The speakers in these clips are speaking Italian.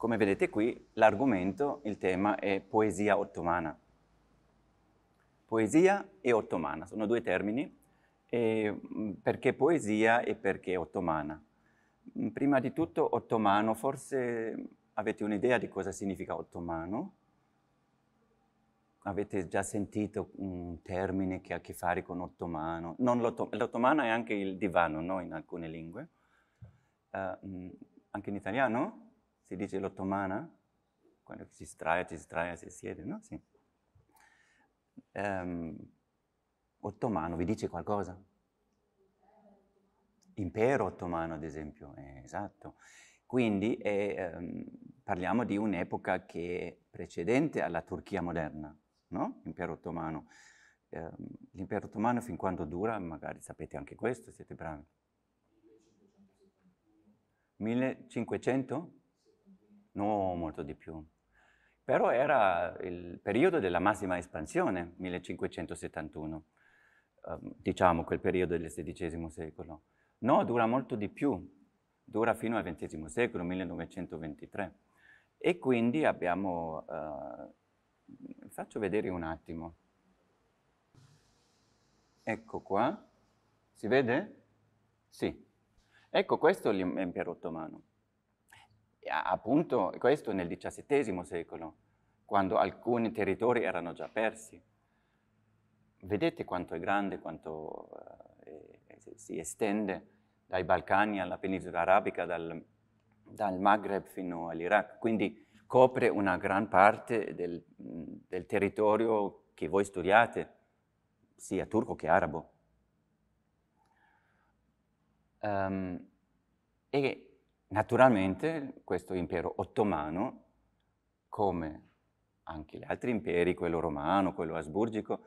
Come vedete qui, l'argomento, il tema è poesia ottomana. Poesia e ottomana sono due termini. Mm, perché poesia e perché ottomana? Mm, prima di tutto, ottomano, forse avete un'idea di cosa significa ottomano? Avete già sentito un termine che ha a che fare con ottomano? l'ottomano è anche il divano, no? In alcune lingue. Uh, anche in italiano? si dice l'ottomana, quando si straia, ci straia, si siede, no? Sì. Um, ottomano vi dice qualcosa? Impero ottomano, ad esempio, eh, esatto. Quindi eh, um, parliamo di un'epoca che è precedente alla Turchia moderna, no? Impero ottomano. Um, l'impero ottomano fin quando dura, magari sapete anche questo, siete bravi. 1500? No, molto di più. Però era il periodo della massima espansione, 1571, ehm, diciamo quel periodo del XVI secolo. No, dura molto di più, dura fino al XX secolo, 1923. E quindi abbiamo... Eh, faccio vedere un attimo. Ecco qua. Si vede? Sì. Ecco questo è l'impero ottomano appunto questo nel XVII secolo, quando alcuni territori erano già persi. Vedete quanto è grande, quanto eh, si estende dai Balcani alla penisola arabica, dal, dal Maghreb fino all'Iraq. Quindi copre una gran parte del, del territorio che voi studiate, sia turco che arabo. Um, e Naturalmente questo impero ottomano, come anche gli altri imperi, quello romano, quello asburgico,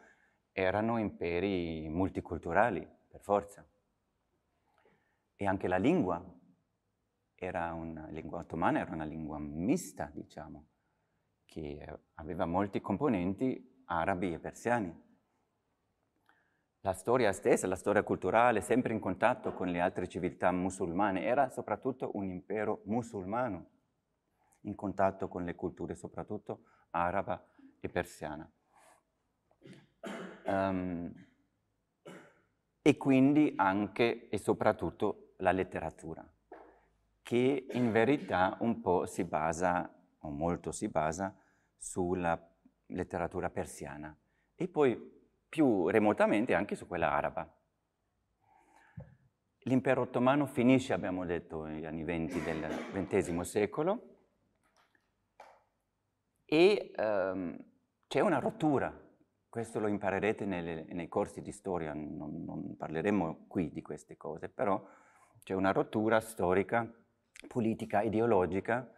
erano imperi multiculturali, per forza. E anche la lingua, era una lingua ottomana, era una lingua mista, diciamo, che aveva molti componenti arabi e persiani la storia stessa, la storia culturale, sempre in contatto con le altre civiltà musulmane, era soprattutto un impero musulmano, in contatto con le culture soprattutto araba e persiana. Um, e quindi anche e soprattutto la letteratura, che in verità un po' si basa, o molto si basa, sulla letteratura persiana. E poi più remotamente anche su quella araba. L'impero ottomano finisce, abbiamo detto, negli anni 20 del XX secolo e ehm, c'è una rottura, questo lo imparerete nelle, nei corsi di storia, non, non parleremo qui di queste cose, però c'è una rottura storica, politica, ideologica,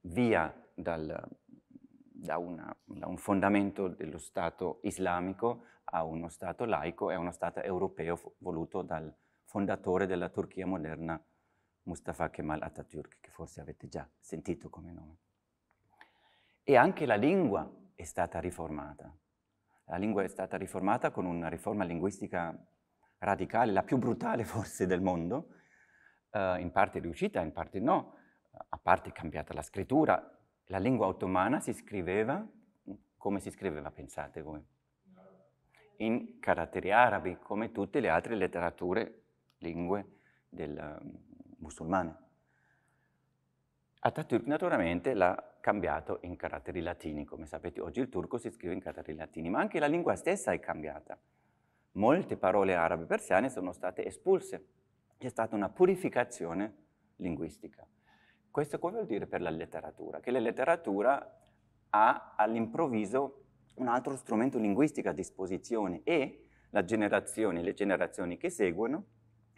via dal, da, una, da, un fondamento dello Stato islamico a uno Stato laico e a uno Stato europeo voluto dal fondatore della Turchia moderna, Mustafa Kemal Atatürk, che forse avete già sentito come nome. E anche la lingua è stata riformata. La lingua è stata riformata con una riforma linguistica radicale, la più brutale forse del mondo, eh, in parte riuscita, in parte no, a parte cambiata la scrittura. La lingua ottomana si scriveva mm, come si scriveva, pensate voi in caratteri arabi, come tutte le altre letterature, lingue del, mm, musulmane. Atatürk naturalmente l'ha cambiato in caratteri latini, come sapete oggi il turco si scrive in caratteri latini, ma anche la lingua stessa è cambiata. Molte parole arabe persiane sono state espulse, c'è stata una purificazione linguistica. Questo cosa vuol dire per la letteratura? Che la letteratura ha all'improvviso un altro strumento linguistico a disposizione e la generazione, le generazioni che seguono,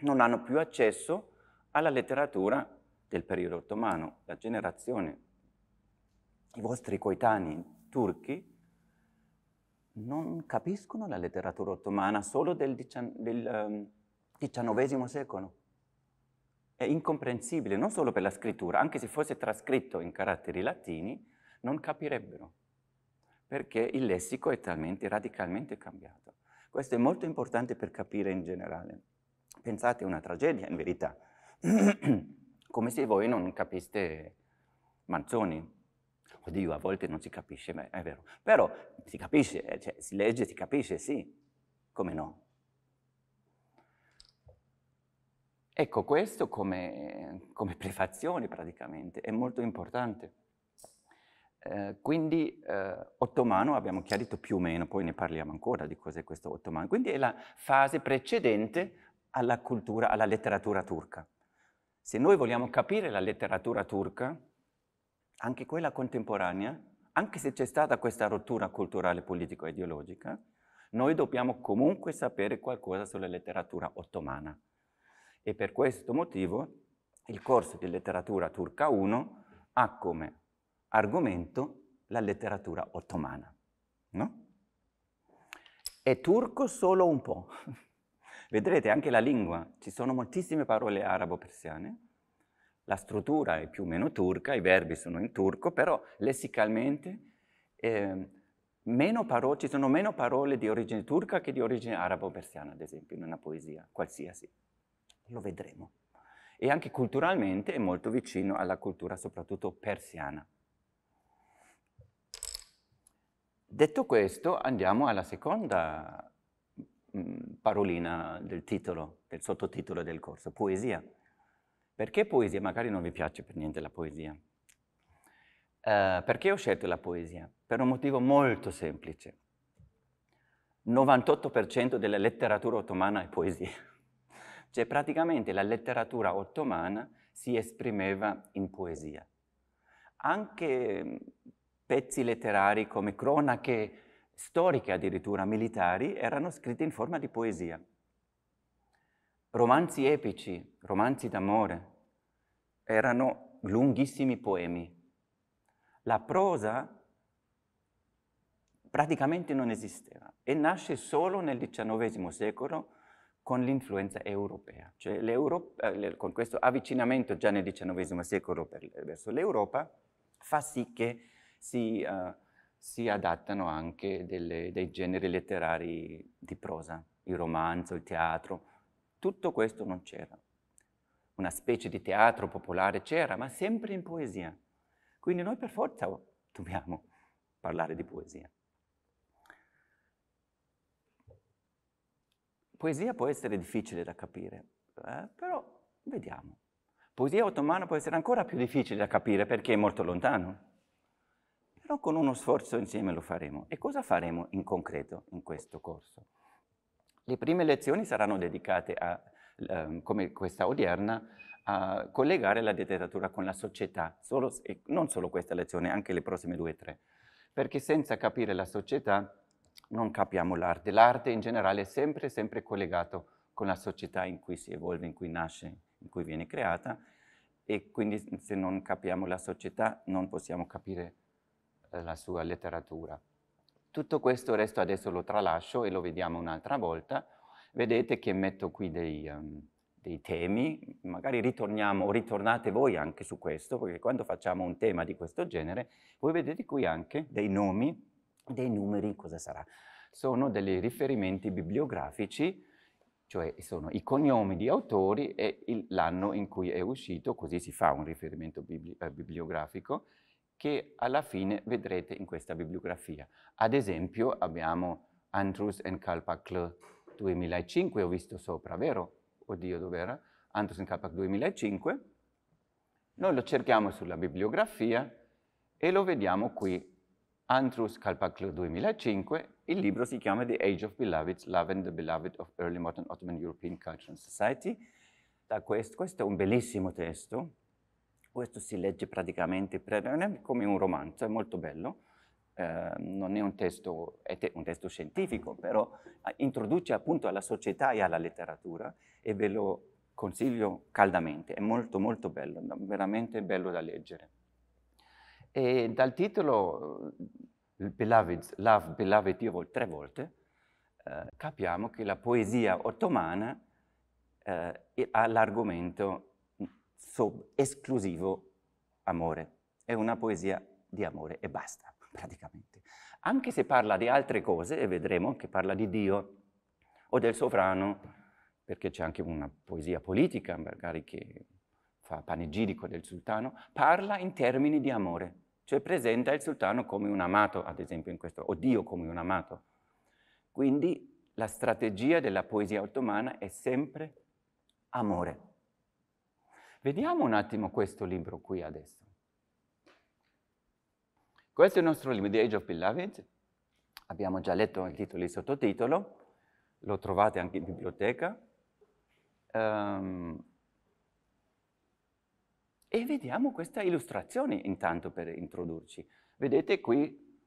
non hanno più accesso alla letteratura del periodo ottomano. La generazione, i vostri coetanei turchi, non capiscono la letteratura ottomana solo del, XIX ehm, secolo. È incomprensibile, non solo per la scrittura, anche se fosse trascritto in caratteri latini, non capirebbero perché il lessico è talmente radicalmente cambiato. Questo è molto importante per capire in generale. Pensate a una tragedia, in verità, come se voi non capiste Manzoni. Oddio, a volte non si capisce, ma è vero. Però si capisce, eh, cioè, si legge, si capisce, sì. Come no? Ecco, questo come, come prefazione praticamente è molto importante. Eh, quindi eh, ottomano abbiamo chiarito più o meno, poi ne parliamo ancora di cos'è questo ottomano, quindi è la fase precedente alla cultura, alla letteratura turca. Se noi vogliamo capire la letteratura turca, anche quella contemporanea, anche se c'è stata questa rottura culturale, politico-ideologica, noi dobbiamo comunque sapere qualcosa sulla letteratura ottomana. E per questo motivo il corso di letteratura turca 1 ha come Argomento, la letteratura ottomana. No? È turco solo un po'. Vedrete anche la lingua, ci sono moltissime parole arabo-persiane, la struttura è più o meno turca, i verbi sono in turco, però lessicalmente eh, parole, ci sono meno parole di origine turca che di origine arabo-persiana, ad esempio, in una poesia qualsiasi. Lo vedremo. E anche culturalmente è molto vicino alla cultura soprattutto persiana. Detto questo, andiamo alla seconda mm, parolina del titolo, del sottotitolo del corso, poesia. Perché poesia? Magari non vi piace per niente la poesia. Uh, perché ho scelto la poesia? Per un motivo molto semplice. 98% della letteratura ottomana è poesia. Cioè praticamente la letteratura ottomana si esprimeva in poesia. Anche mm, pezzi letterari come cronache storiche addirittura militari erano scritti in forma di poesia. Romanzi epici, romanzi d'amore, erano lunghissimi poemi. La prosa praticamente non esisteva e nasce solo nel XIX secolo con l'influenza europea, cioè eh, con questo avvicinamento già nel XIX secolo per, verso l'Europa fa sì che si, uh, si adattano anche delle, dei generi letterari di prosa, il romanzo, il teatro. Tutto questo non c'era. Una specie di teatro popolare c'era, ma sempre in poesia. Quindi noi per forza dobbiamo parlare di poesia. Poesia può essere difficile da capire, eh, però vediamo. Poesia ottomana può essere ancora più difficile da capire perché è molto lontano però con uno sforzo insieme lo faremo. E cosa faremo in concreto in questo corso? Le prime lezioni saranno dedicate, a, um, come questa odierna, a collegare la letteratura con la società, solo, non solo questa lezione, anche le prossime due o tre, perché senza capire la società non capiamo l'arte. L'arte in generale è sempre, sempre collegato con la società in cui si evolve, in cui nasce, in cui viene creata e quindi se non capiamo la società non possiamo capire eh, la sua letteratura. Tutto questo resto adesso lo tralascio e lo vediamo un'altra volta. Vedete che metto qui dei, um, dei temi, magari ritorniamo o ritornate voi anche su questo, perché quando facciamo un tema di questo genere, voi vedete qui anche dei nomi, dei numeri, cosa sarà? Sono dei riferimenti bibliografici, cioè sono i cognomi di autori e l'anno in cui è uscito, così si fa un riferimento bibli eh, bibliografico, che alla fine vedrete in questa bibliografia. Ad esempio abbiamo Andrews and Kalpakl 2005, ho visto sopra, vero? Oddio, dov'era? Andrews and Kalpakl 2005. Noi lo cerchiamo sulla bibliografia e lo vediamo qui. Andrews Kalpakl 2005, il libro si chiama The Age of Beloveds, Love and the Beloved of Early Modern Ottoman European Culture and Society. Quest, questo è un bellissimo testo, questo si legge praticamente come un romanzo, è molto bello. Eh, non è un testo, è te, un testo scientifico, però ah, introduce appunto alla società e alla letteratura e ve lo consiglio caldamente. È molto molto bello, veramente bello da leggere. E dal titolo eh, Beloved, Love, Beloved Evil tre volte, eh, capiamo che la poesia ottomana eh, ha l'argomento esclusivo amore. È una poesia di amore e basta, praticamente. Anche se parla di altre cose, e vedremo che parla di Dio o del sovrano, perché c'è anche una poesia politica, magari che fa panegirico del sultano, parla in termini di amore, cioè presenta il sultano come un amato, ad esempio in questo, o Dio come un amato. Quindi la strategia della poesia ottomana è sempre amore. Vediamo un attimo questo libro qui adesso. Questo è il nostro libro, The Age of Beloved. Abbiamo già letto il titolo e il sottotitolo, lo trovate anche in biblioteca. Um, e vediamo questa illustrazione intanto per introdurci. Vedete qui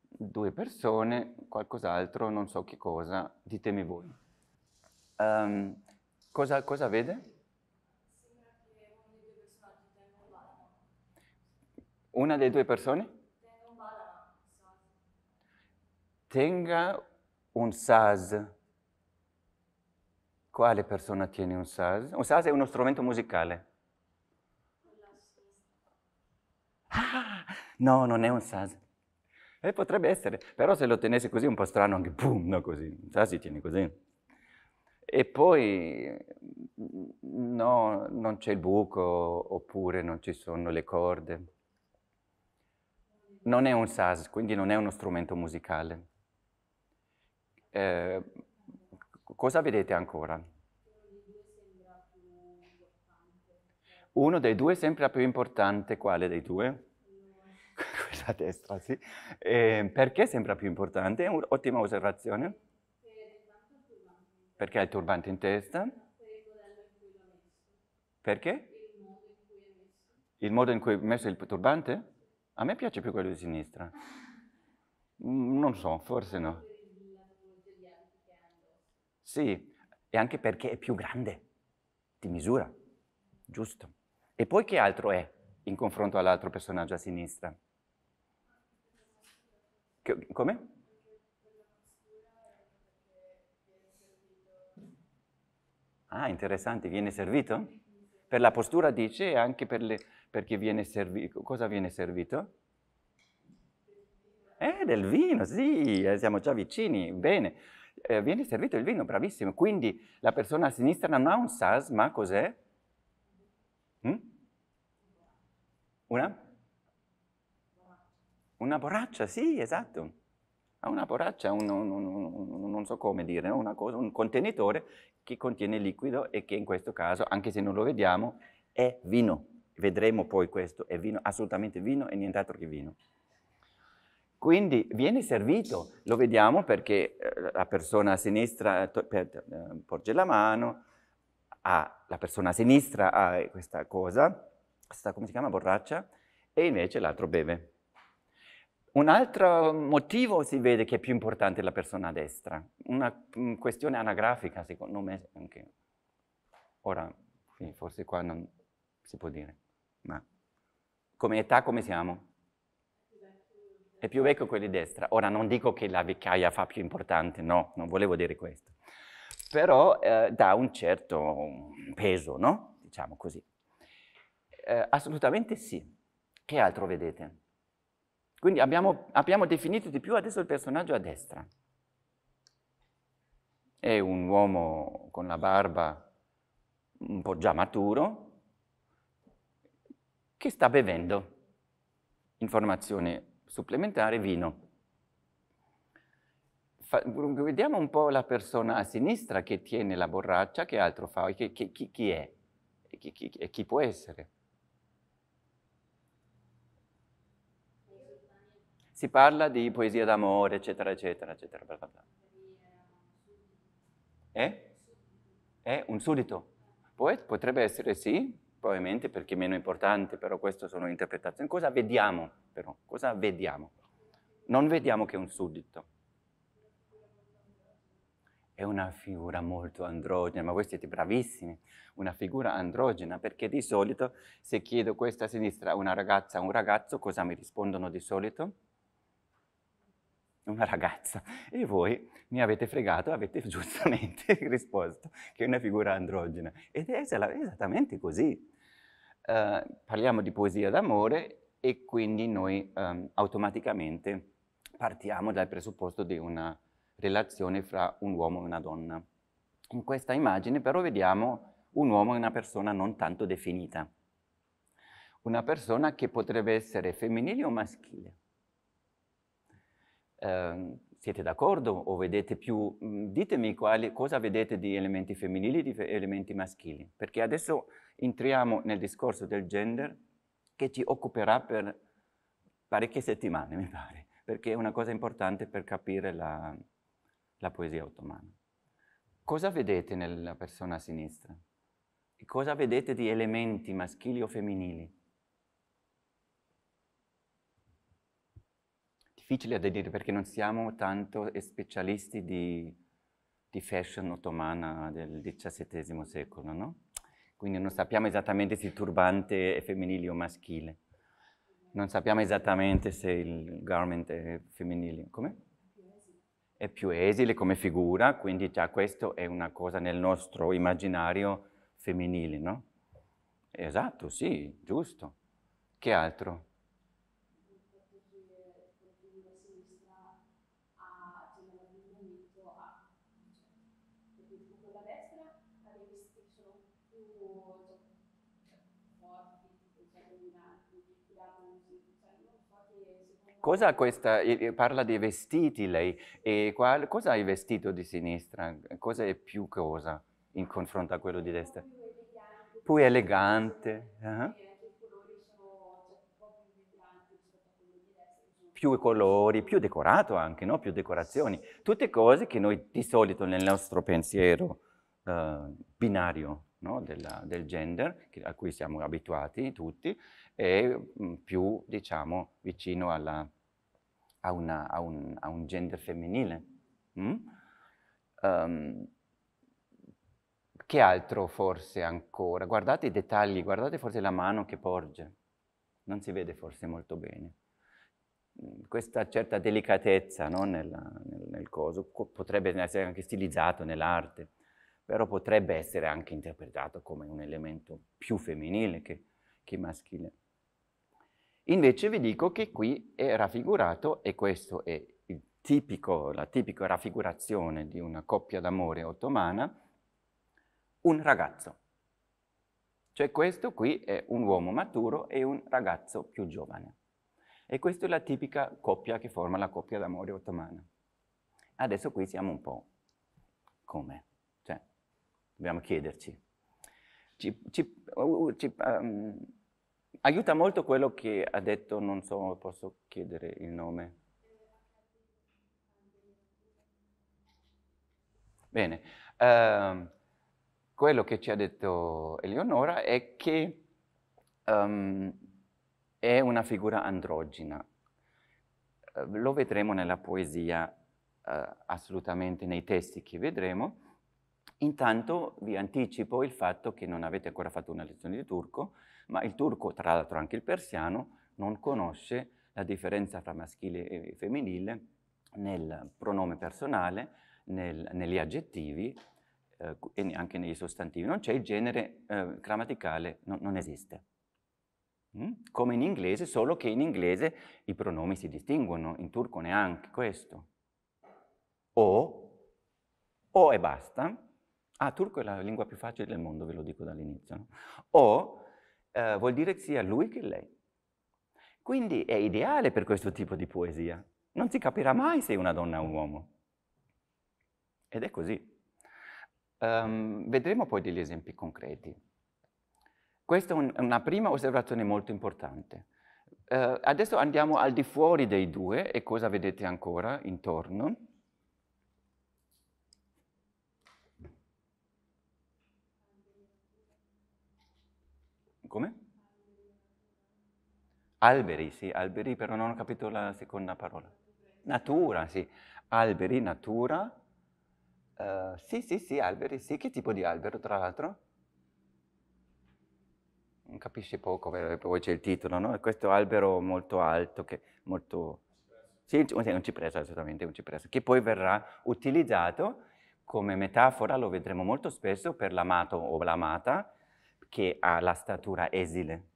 due persone, qualcos'altro, non so che cosa, ditemi voi. Um, cosa, cosa vede? una delle due persone tenga un sas. Quale persona tiene un sas? Un sas è uno strumento musicale. Ah, no, non è un sas. Eh, potrebbe essere, però se lo tenesse così è un po' strano anche, boom, no così, un sas si tiene così. E poi no, non c'è il buco, oppure non ci sono le corde non è un sas, quindi non è uno strumento musicale. Eh, cosa vedete ancora? Uno dei due sembra più importante, quale dei due? Quella a destra, sì. Eh, perché sembra più importante? È un'ottima osservazione. Perché ha il turbante in testa? Perché? Il modo in cui è messo il turbante? A me piace più quello di sinistra. Mm, non so, forse no. Sì, e anche perché è più grande, ti misura, giusto. E poi che altro è in confronto all'altro personaggio a sinistra? Che, come? Ah, interessante, viene servito? Per la postura dice e anche per le perché viene servito, cosa viene servito? Eh, del vino, sì, eh, siamo già vicini, bene. Eh, viene servito il vino, bravissimo. Quindi la persona a sinistra non ha un sas, ma cos'è? Mm? Una? Una borraccia, sì, esatto. Ha una borraccia, un, un, un, non so come dire, no? cosa, un contenitore che contiene liquido e che in questo caso, anche se non lo vediamo, è vino vedremo poi questo, è vino, assolutamente vino e nient'altro che vino. Quindi viene servito, lo vediamo perché eh, la persona a sinistra eh, porge la mano, ha, la persona a sinistra ha questa cosa, questa come si chiama, borraccia, e invece l'altro beve. Un altro motivo si vede che è più importante la persona a destra, una mm, questione anagrafica secondo me anche. Ora, forse qua non si può dire. Ma come età come siamo? È più vecchio quello di destra. Ora non dico che la vecchiaia fa più importante, no, non volevo dire questo. Però eh, dà un certo peso, no? Diciamo così. Eh, assolutamente sì. Che altro vedete? Quindi abbiamo, abbiamo, definito di più adesso il personaggio a destra. È un uomo con la barba un po' già maturo, che sta bevendo, informazione supplementare, vino. Fa, vediamo un po' la persona a sinistra che tiene la borraccia, che altro fa, che, che, chi, chi, è e chi, chi, chi può essere. Si parla di poesia d'amore, eccetera, eccetera, eccetera, bla, bla, bla. È? Eh? È un suddito? Poet? Potrebbe essere sì, probabilmente perché meno importante, però queste sono interpretazioni. Cosa vediamo però? Cosa vediamo? Non vediamo che è un suddito. È una figura molto androgena, ma voi siete bravissimi, una figura androgena, perché di solito se chiedo questa a sinistra a una ragazza, a un ragazzo, cosa mi rispondono di solito? una ragazza e voi mi avete fregato, avete giustamente risposto che è una figura androgena. Ed è esattamente così. Uh, parliamo di poesia d'amore e quindi noi um, automaticamente partiamo dal presupposto di una relazione fra un uomo e una donna. In questa immagine però vediamo un uomo e una persona non tanto definita, una persona che potrebbe essere femminile o maschile eh, siete d'accordo o vedete più, mhmm, ditemi quali, cosa vedete di elementi femminili e di elementi maschili, perché adesso entriamo nel discorso del gender che ci occuperà per parecchie settimane, mi pare, perché è una cosa importante per capire la, la poesia ottomana. Cosa vedete nella persona a sinistra? E cosa vedete di elementi maschili o femminili? difficile da dire perché non siamo tanto specialisti di, di fashion ottomana del XVII secolo, no? Quindi non sappiamo esattamente se il turbante è femminile o maschile. Non sappiamo esattamente se il garment è femminile. Come? È più esile come figura, quindi già questo è una cosa nel nostro immaginario femminile, no? Esatto, sì, giusto. Che altro? Cosa questa, parla dei vestiti lei, e qual, cosa hai vestito di sinistra? Cosa è più cosa in confronto a quello di destra? Più elegante. Uh -huh. più colori, più decorato anche, no? più decorazioni. Tutte cose che noi di solito nel nostro pensiero uh, binario no? Della, del gender, a cui siamo abituati tutti, e mh, mm, più, diciamo, vicino alla, a, una, a, un, a, un, gender femminile. Mm? Um, che altro forse ancora? Guardate i dettagli, guardate forse la mano che porge, non si vede forse molto bene. Mm, questa certa delicatezza no? nel, nel, nel coso potrebbe essere anche stilizzato nell'arte però potrebbe essere anche interpretato come un elemento più femminile che, che maschile. Invece vi dico che qui è raffigurato, e questo è tipico, la tipica raffigurazione di una coppia d'amore ottomana, un ragazzo. Cioè questo qui è un uomo maturo e un ragazzo più giovane. E questa è la tipica coppia che forma la coppia d'amore ottomana. Adesso qui siamo un po' come dobbiamo chiederci. Ci, ci, uh, uh, ci, um, aiuta molto quello che ha detto, non so, posso chiedere il nome. Bene, um, quello che ci ha detto Eleonora è che um, è una figura androgina. Eh, lo vedremo nella poesia, uh, assolutamente nei testi che vedremo, Intanto vi anticipo il fatto che non avete ancora fatto una lezione di turco, ma il turco, tra l'altro anche il persiano, non conosce la differenza tra maschile e femminile nel pronome personale, nel, negli aggettivi eh, e anche negli sostantivi. Non c'è il genere eh, grammaticale, no, non esiste. Mm? Come in inglese, solo che in inglese i pronomi si distinguono, in turco neanche questo. O, o e basta, Ah, turco è la lingua più facile del mondo, ve lo dico dall'inizio. No? O eh, vuol dire che sia lui che lei. Quindi è ideale per questo tipo di poesia. Non si capirà mai se è una donna o un uomo. Ed è così. Um, vedremo poi degli esempi concreti. Questa è un, una prima osservazione molto importante. Uh, adesso andiamo al di fuori dei due e cosa vedete ancora intorno. Come? Alberi, sì, alberi, però non ho capito la seconda parola. Natura, sì. Alberi, natura. Uh, sì, sì, sì, alberi, sì. Che tipo di albero, tra l'altro? Non capisci poco, poi c'è il titolo, no? Questo albero molto alto, che molto... Sì, un cipresso, assolutamente, un cipresso, che poi verrà utilizzato come metafora, lo vedremo molto spesso, per l'amato o l'amata, che ha la statura esile.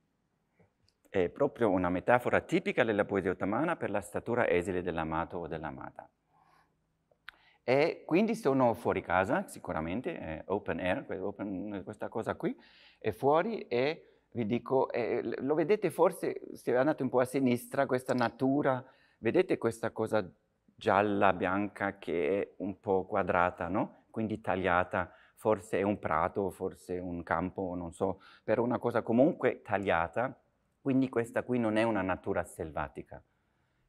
È proprio una metafora tipica della poesia ottomana per la statura esile dell'amato o dell'amata. E quindi sono fuori casa, sicuramente, open air, open, questa cosa qui, è fuori e vi dico, eh, lo vedete forse, se andate un po' a sinistra, questa natura, vedete questa cosa gialla, bianca, che è un po' quadrata, no? quindi tagliata forse è un prato, forse un campo, non so, però una cosa comunque tagliata, quindi questa qui non è una natura selvatica.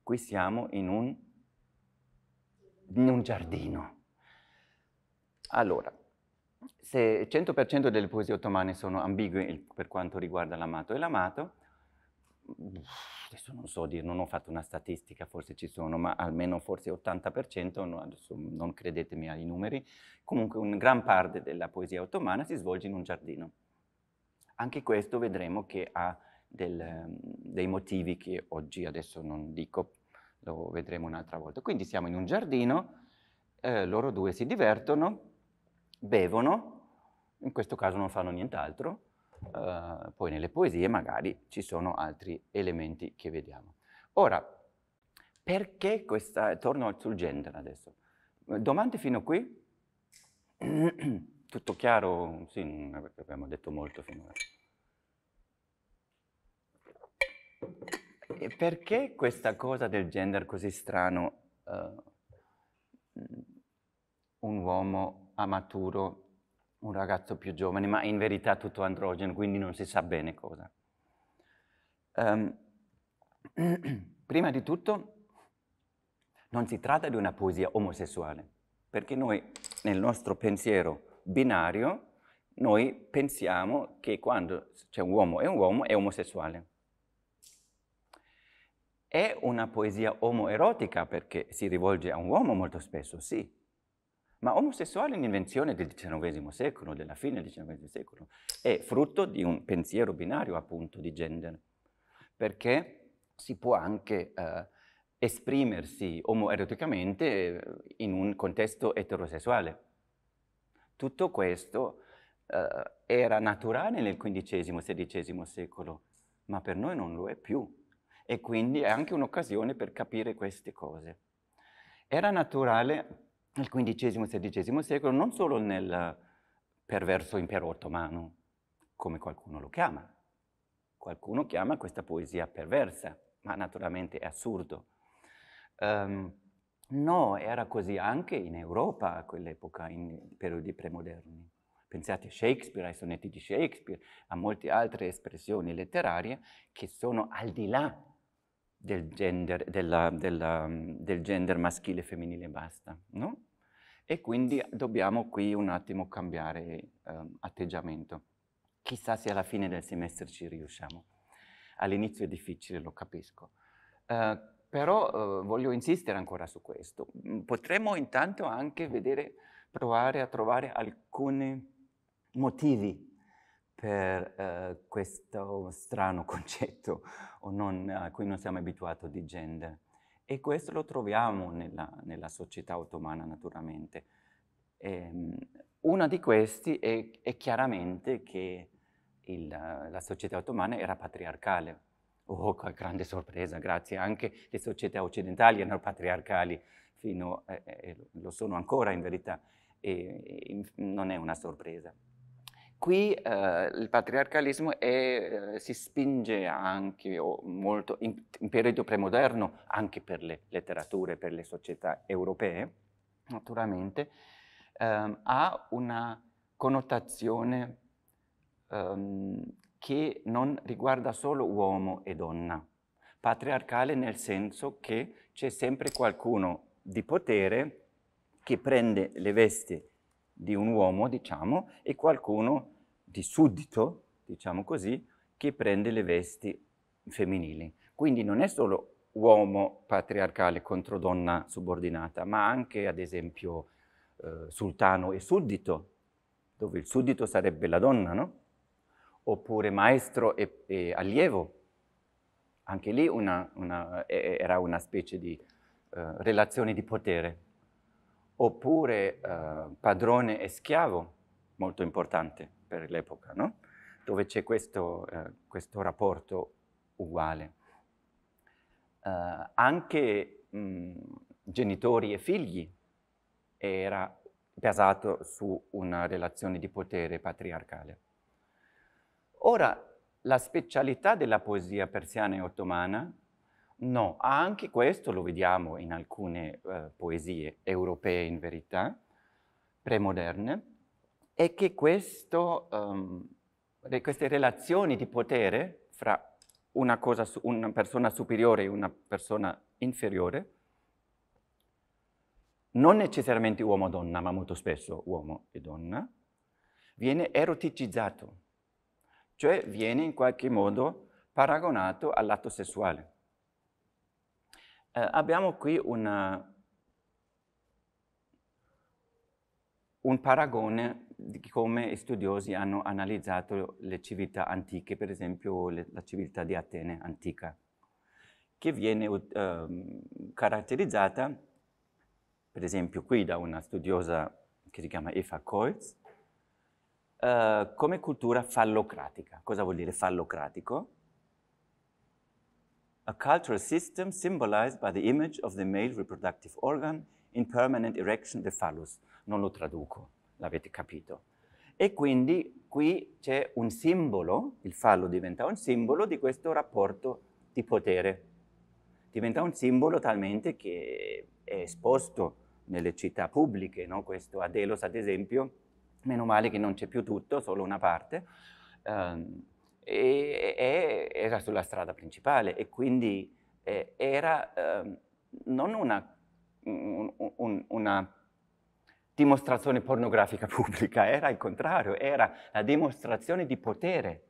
Qui siamo in un, in un giardino. Allora, se 100% delle poesie ottomane sono ambigue per quanto riguarda l'amato e l'amato, adesso non so dire, non ho fatto una statistica, forse ci sono, ma almeno forse 80%, no, adesso non credetemi ai numeri, comunque una gran parte della poesia ottomana si svolge in un giardino. Anche questo vedremo che ha del, dei motivi che oggi adesso non dico, lo vedremo un'altra volta. Quindi siamo in un giardino, eh, loro due si divertono, bevono, in questo caso non fanno nient'altro, eh, poi nelle poesie magari ci sono altri elementi che vediamo. Ora, perché questa... torno sul gender adesso. Domande fino a qui? Tutto chiaro? Sì, abbiamo detto molto finora. E perché questa cosa del gender così strano? Uh, un uomo amaturo un ragazzo più giovane, ma in verità tutto androgeno, quindi non si sa bene cosa. Um, prima di tutto, non si tratta di una poesia omosessuale, perché noi nel nostro pensiero binario, noi pensiamo che quando c'è un uomo e un uomo è omosessuale. È una poesia omoerotica perché si rivolge a un uomo molto spesso, sì, ma omosessuale è un'invenzione del XIX secolo, della fine del XIX secolo, è frutto di un pensiero binario appunto di gender, perché si può anche eh, esprimersi omoeroticamente eh, in un contesto eterosessuale. Tutto questo eh, era naturale nel XV-XVI secolo, ma per noi non lo è più. E quindi è anche un'occasione per capire queste cose. Era naturale nel XV-XVI secolo, non solo nel perverso impero ottomano, come qualcuno lo chiama. Qualcuno chiama questa poesia perversa, ma naturalmente è assurdo. Um, no, era così anche in Europa a quell'epoca, in periodi premoderni. Pensate a Shakespeare, ai sonetti di Shakespeare, a molte altre espressioni letterarie che sono al di là del gender, della, della, mm, del gender maschile e femminile basta, no? E quindi dobbiamo qui un attimo cambiare um, atteggiamento. Chissà se alla fine del semestre ci riusciamo. All'inizio è difficile, lo capisco. Uh, però uh, voglio insistere ancora su questo. Mm, potremmo intanto anche vedere, provare a trovare alcuni motivi per eh, questo strano concetto non, a cui non siamo abituati di gender. E questo lo troviamo nella, nella società ottomana naturalmente. Ehm, uno di questi è, è chiaramente che il, la società ottomana era patriarcale. Oh, grande sorpresa, grazie. Anche le società occidentali erano patriarcali, fino, eh, eh, lo sono ancora in verità, e, e non è una sorpresa qui eh, il patriarcalismo è, eh, si spinge anche molto in, in, periodo premoderno, anche per le letterature, per le società europee, naturalmente, ehm, ha una connotazione ehm, che non riguarda solo uomo e donna. Patriarcale nel senso che c'è sempre qualcuno di potere che prende le vesti di un uomo, diciamo, e qualcuno di suddito, diciamo così, che prende le vesti femminili. Quindi non è solo uomo patriarcale contro donna subordinata, ma anche, ad esempio, eh, sultano e suddito, dove il suddito sarebbe la donna, no? Oppure maestro e, e allievo. Anche lì una, una, era una specie di eh, relazione di potere. Oppure eh, padrone e schiavo, molto importante per l'epoca, no? dove c'è questo, eh, questo, rapporto uguale. Eh, anche mh, genitori e figli era basato su una relazione di potere patriarcale. Ora, la specialità della poesia persiana e ottomana, no, anche questo lo vediamo in alcune eh, poesie europee in verità, premoderne, è che questo, um, queste relazioni di potere fra una, cosa, una persona superiore e una persona inferiore, non necessariamente uomo-donna, ma molto spesso uomo e donna, viene eroticizzato, cioè viene in qualche modo paragonato all'atto sessuale. Eh, abbiamo qui una, un paragone di come studiosi hanno analizzato le civiltà antiche, per esempio le, la civiltà di Atene antica, che viene uh, caratterizzata, per esempio qui da una studiosa che si chiama Eva Coitz, uh, eh, come cultura fallocratica. Cosa vuol dire fallocratico? A cultural system symbolized by the image of the male reproductive organ in permanent erection, the phallus. Non lo traduco l'avete capito. E quindi qui c'è un simbolo, il fallo diventa un simbolo di questo rapporto di potere. Diventa un simbolo talmente che è esposto nelle città pubbliche, no? questo Adelos ad esempio, meno male che non c'è più tutto, solo una parte, um, e, e, era sulla strada principale e quindi eh, era um, non una, un, un, una dimostrazione pornografica pubblica, era il contrario, era la dimostrazione di potere.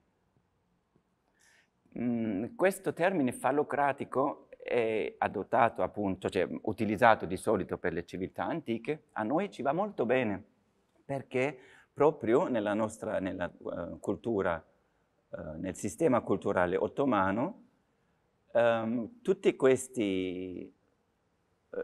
Mm, questo termine fallocratico è adottato appunto, cioè utilizzato di solito per le civiltà antiche, a noi ci va molto bene, perché proprio nella nostra nella, uh, cultura, uh, nel sistema culturale ottomano, um, tutti questi uh,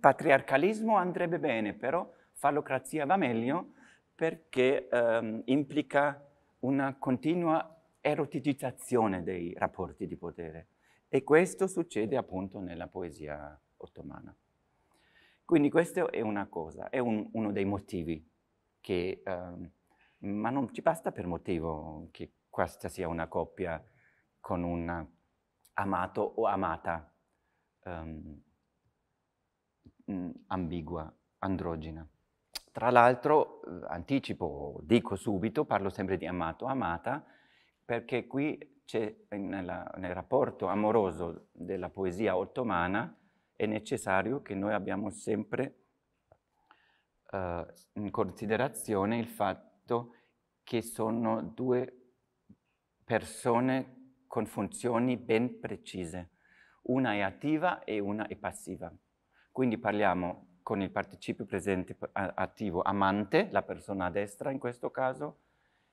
patriarcalismo andrebbe bene, però fallocrazia va meglio perché ehm, implica una continua erotizzazione dei rapporti di potere. E questo succede appunto nella poesia ottomana. Quindi questa è una cosa, è un, uno dei motivi che, ehm, ma non ci basta per motivo che questa sia una coppia con un amato o amata. Um, mh, mm, ambigua, androgina. Tra l'altro, eh, anticipo, dico subito, parlo sempre di amato, amata, perché qui c'è nella, nel rapporto amoroso della poesia ottomana è necessario che noi abbiamo sempre eh, in considerazione il fatto che sono due persone con funzioni ben precise. Una è attiva e una è passiva. Quindi parliamo con il participio presente attivo amante, la persona a destra in questo caso,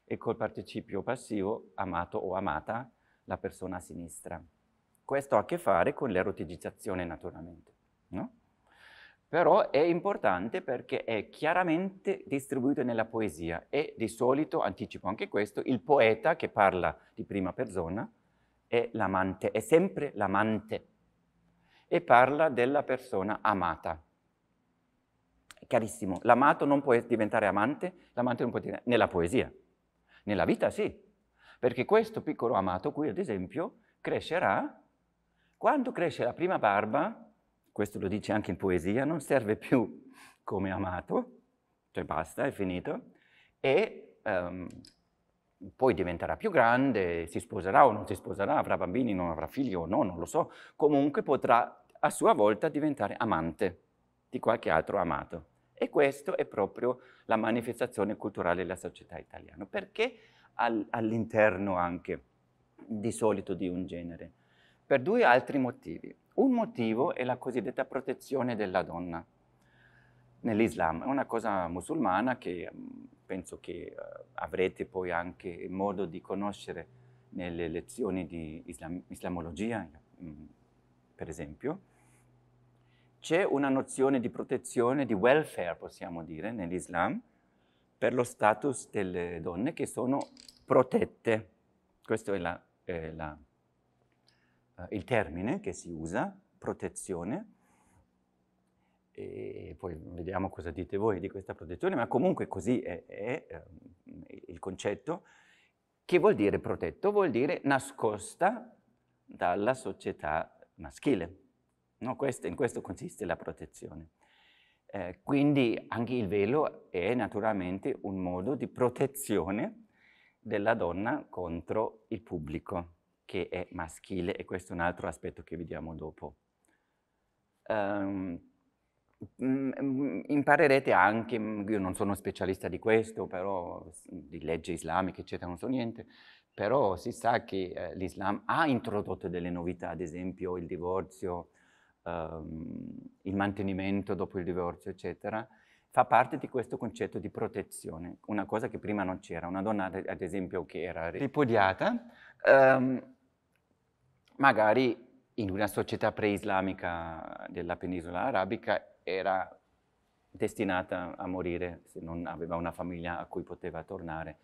e col participio passivo amato o amata, la persona a sinistra. Questo ha a che fare con l'erotizzazione naturalmente, no? Però è importante perché è chiaramente distribuito nella poesia e di solito, anticipo anche questo, il poeta che parla di prima persona è l'amante, è sempre l'amante e parla della persona amata. Carissimo, l'amato non può diventare amante, l'amante non può diventare... nella poesia. Nella vita sì, perché questo piccolo amato qui, ad esempio, crescerà, quando cresce la prima barba, questo lo dice anche in poesia, non serve più come amato, cioè basta, è finito, e um, poi diventerà più grande, si sposerà o non si sposerà, avrà bambini, non avrà figli o no, non lo so, comunque potrà a sua volta diventare amante di qualche altro amato. E questa è proprio la manifestazione culturale della società italiana. Perché all'interno anche di solito di un genere? Per due altri motivi. Un motivo è la cosiddetta protezione della donna nell'Islam. È una cosa musulmana che mm, penso che eh, avrete poi anche modo di conoscere nelle lezioni di islam islamologia mm, per esempio, c'è una nozione di protezione, di welfare, possiamo dire, nell'Islam, per lo status delle donne che sono protette. Questo è, la, è la, eh, il termine che si usa, protezione. E poi vediamo cosa dite voi di questa protezione, ma comunque così è, è, è ehm, il concetto. Che vuol dire protetto? Vuol dire nascosta dalla società maschile. No, questo, in questo consiste la protezione. Eh, quindi anche il velo è naturalmente un modo di protezione della donna contro il pubblico, che è maschile, e questo è un altro aspetto che vediamo dopo. Um, imparerete anche, io non sono specialista di questo, però di legge islamica, eccetera, non so niente, però si sa che eh, l'Islam ha introdotto delle novità, ad esempio il divorzio, ehm, il mantenimento dopo il divorzio, eccetera, fa parte di questo concetto di protezione, una cosa che prima non c'era. Una donna, ad esempio, che era ripudiata, ehm, magari in una società pre-islamica della penisola arabica era destinata a morire se non aveva una famiglia a cui poteva tornare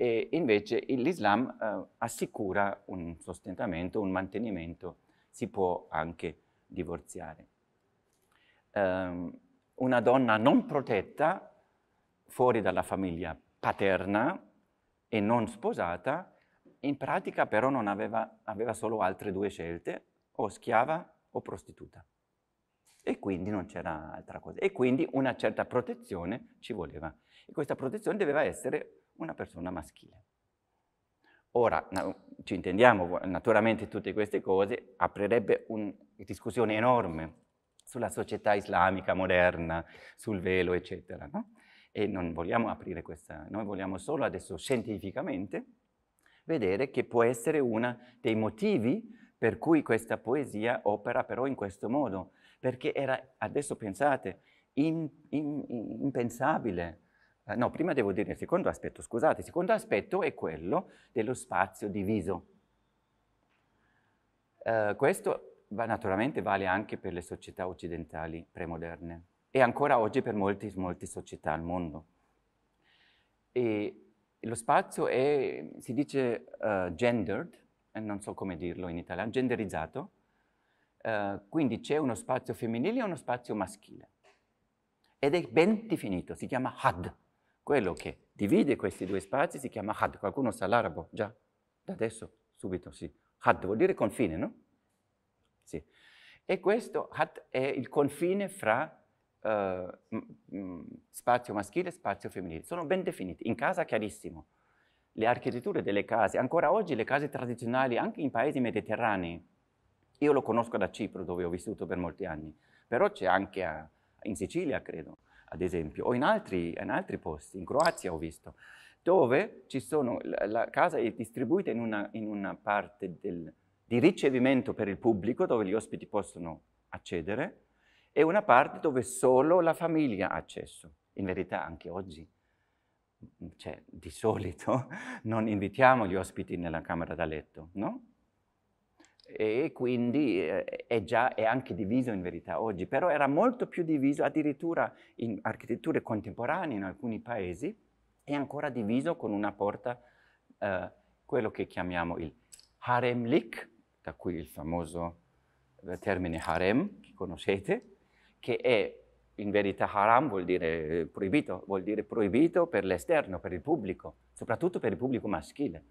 e invece l'Islam eh, assicura un sostentamento, un mantenimento, si può anche divorziare. Um, una donna non protetta, fuori dalla famiglia paterna e non sposata, in pratica però non aveva, aveva solo altre due scelte, o schiava o prostituta. E quindi non c'era altra cosa. E quindi una certa protezione ci voleva. E questa protezione doveva essere una persona maschile. Ora, ci intendiamo naturalmente tutte queste cose, aprirebbe una discussione enorme sulla società islamica moderna, sul velo, eccetera. No? E non vogliamo aprire questa, noi vogliamo solo adesso scientificamente vedere che può essere uno dei motivi per cui questa poesia opera però in questo modo, perché era, adesso pensate, in, in, impensabile eh, no, prima devo dire il secondo aspetto, scusate, il secondo aspetto è quello dello spazio diviso. Eh, questo va, naturalmente vale anche per le società occidentali premoderne e ancora oggi per molte, molte società al mondo. E lo spazio è, si dice uh, gendered, eh, non so come dirlo in italiano, genderizzato, uh, quindi c'è uno spazio femminile e uno spazio maschile. Ed è ben definito, si chiama HUD, quello che divide questi due spazi si chiama had. Qualcuno sa l'arabo? Già? Da adesso? Subito, sì. Had vuol dire confine, no? Sì. E questo had è il confine fra uh, spazio maschile e spazio femminile. Sono ben definiti. In casa chiarissimo. Le architetture delle case, ancora oggi le case tradizionali, anche in paesi mediterranei, io lo conosco da Cipro, dove ho vissuto per molti anni, però c'è anche a, in Sicilia, credo ad esempio, o in altri, in altri posti, in Croazia ho visto, dove sono, la casa è distribuita in una, in una parte del, di ricevimento per il pubblico, dove gli ospiti possono accedere, e una parte dove solo la famiglia ha accesso. In verità anche oggi, cioè, di solito, non invitiamo gli ospiti nella camera da letto, no? e quindi eh, è, già, è anche diviso in verità oggi, però era molto più diviso addirittura in architetture contemporanee in alcuni paesi, è ancora diviso con una porta, eh, quello che chiamiamo il haremlik, da qui il famoso eh, termine harem, che conoscete, che è in verità haram vuol dire eh, proibito, vuol dire proibito per l'esterno, per il pubblico, soprattutto per il pubblico maschile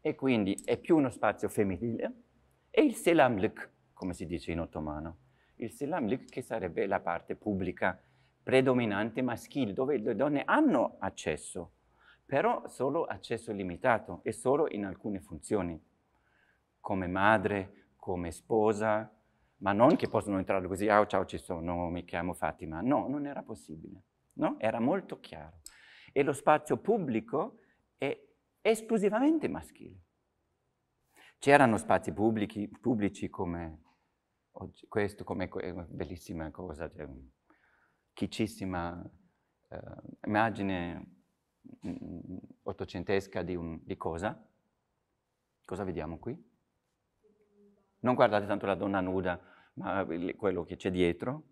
e quindi è più uno spazio femminile, e il selamlik, come si dice in ottomano. Il selamlik che sarebbe la parte pubblica predominante maschile, dove le donne hanno accesso, però solo accesso limitato e solo in alcune funzioni, come madre, come sposa, ma non che possono entrare così, ah, oh, ciao, ci sono, mi chiamo Fatima. No, non era possibile, no? Era molto chiaro. E lo spazio pubblico è esclusivamente maschile. C'erano spazi pubblici, pubblici come oggi, questo, come una eh, bellissima cosa, cioè, mm, chicissima eh, immagine mh, mm, mm, ottocentesca di, un, di cosa. Cosa vediamo qui? Non guardate tanto la donna nuda, ma quello che c'è dietro.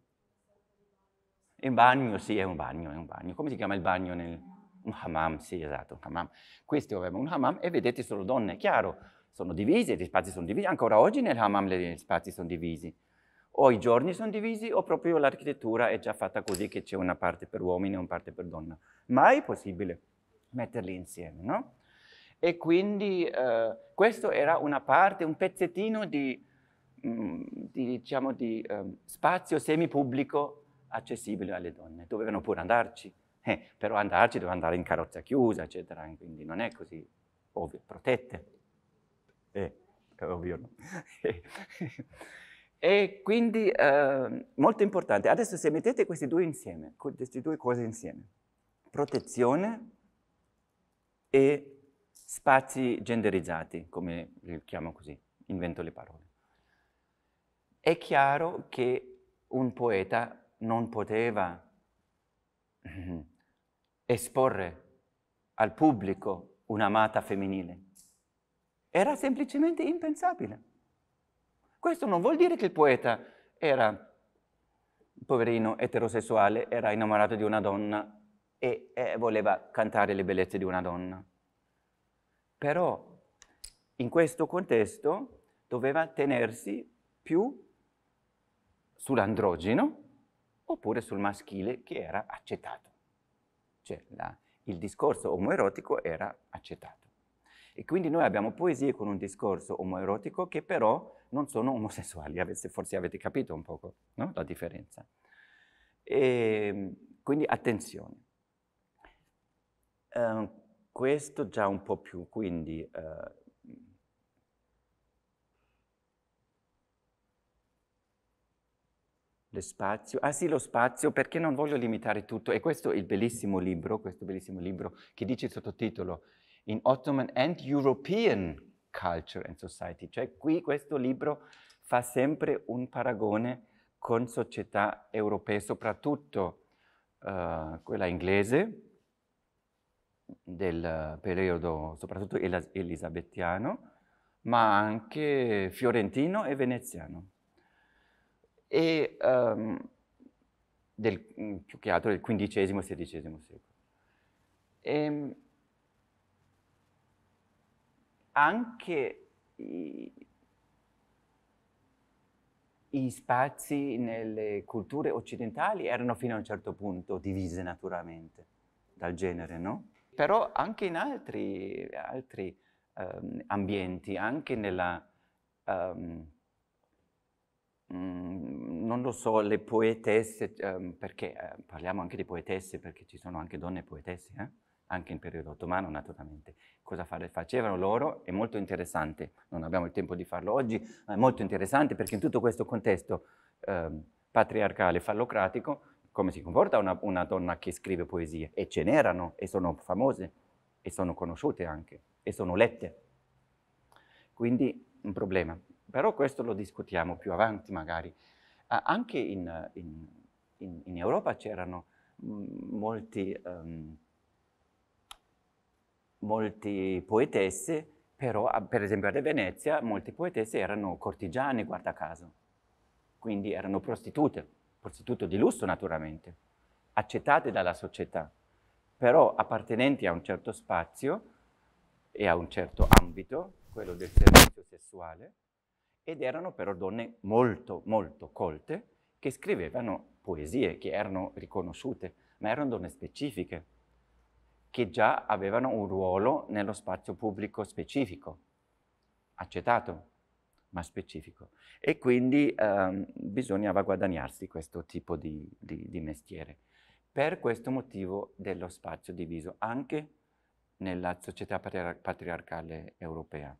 È un bagno, sì, è un bagno, è un bagno. Come si chiama il bagno nel un hammam, sì esatto, un hammam. Questo è un hammam e vedete solo donne, chiaro, sono divise, gli spazi sono divisi, ancora oggi nel hammam gli spazi sono divisi. O i giorni sono divisi o proprio l'architettura è già fatta così che c'è una parte per uomini e una parte per donne. Mai possibile metterli insieme, no? E quindi eh, questo era una parte, un pezzettino di, mh, mm, di, diciamo, di eh, spazio semipubblico accessibile alle donne. Dovevano pure andarci. Eh, però andarci devo andare in carrozza chiusa, eccetera, quindi non è così ovvio, protette. Eh, ovvio no. e quindi eh, molto importante, adesso se mettete questi due insieme, queste due cose insieme, protezione e spazi genderizzati, come li chiamo così, invento le parole. È chiaro che un poeta non poteva esporre al pubblico un'amata femminile. Era semplicemente impensabile. Questo non vuol dire che il poeta era poverino eterosessuale, era innamorato di una donna e, e voleva cantare le bellezze di una donna. Però in questo contesto doveva tenersi più sull'androgeno oppure sul maschile che era accettato. Cioè la, il discorso omoerotico era accettato. E quindi noi abbiamo poesie con un discorso omoerotico che però non sono omosessuali, forse avete capito un poco no? la differenza. E, ehm, quindi attenzione. Uh, questo già un po' più, quindi uh, lo spazio, ah sì lo spazio perché non voglio limitare tutto e questo è il bellissimo libro, questo bellissimo libro che dice il sottotitolo In Ottoman and European Culture and Society, cioè qui questo libro fa sempre un paragone con società europee, soprattutto uh, quella inglese del periodo soprattutto elisabettiano, ma anche fiorentino e veneziano e, um, del, mm, più che altro del XV e XVI secolo. E, ehm, anche i, i spazi nelle culture occidentali erano fino a un certo punto divise naturalmente dal genere, no? Però anche in altri, altri um, ambienti, anche nella um, Mm, non lo so, le poetesse, ehm, perché eh, parliamo anche di poetesse, perché ci sono anche donne poetesse, eh? anche in periodo ottomano naturalmente, cosa fare, facevano loro è molto interessante, non abbiamo il tempo di farlo oggi, ma è molto interessante perché in tutto questo contesto ehm, patriarcale, fallocratico, come si comporta una, una donna che scrive poesie? E ce n'erano, e sono famose, e sono conosciute anche, e sono lette. Quindi un problema. Però questo lo discutiamo più avanti magari. Ah, anche in, in, in, in Europa c'erano mm, molti, um, molti poetesse, però per esempio a Venezia molte poetesse erano cortigiane, guarda caso, quindi erano prostitute, prostitute di lusso naturalmente, accettate dalla società, però appartenenti a un certo spazio e a un certo ambito, quello del servizio sessuale, ed erano però donne molto, molto colte che scrivevano poesie che erano riconosciute, ma erano donne specifiche, che già avevano un ruolo nello spazio pubblico specifico, accettato, ma specifico. E quindi ehm, bisognava guadagnarsi questo tipo di, di, di mestiere. Per questo motivo dello spazio diviso, anche nella società patriar- patriarcale europea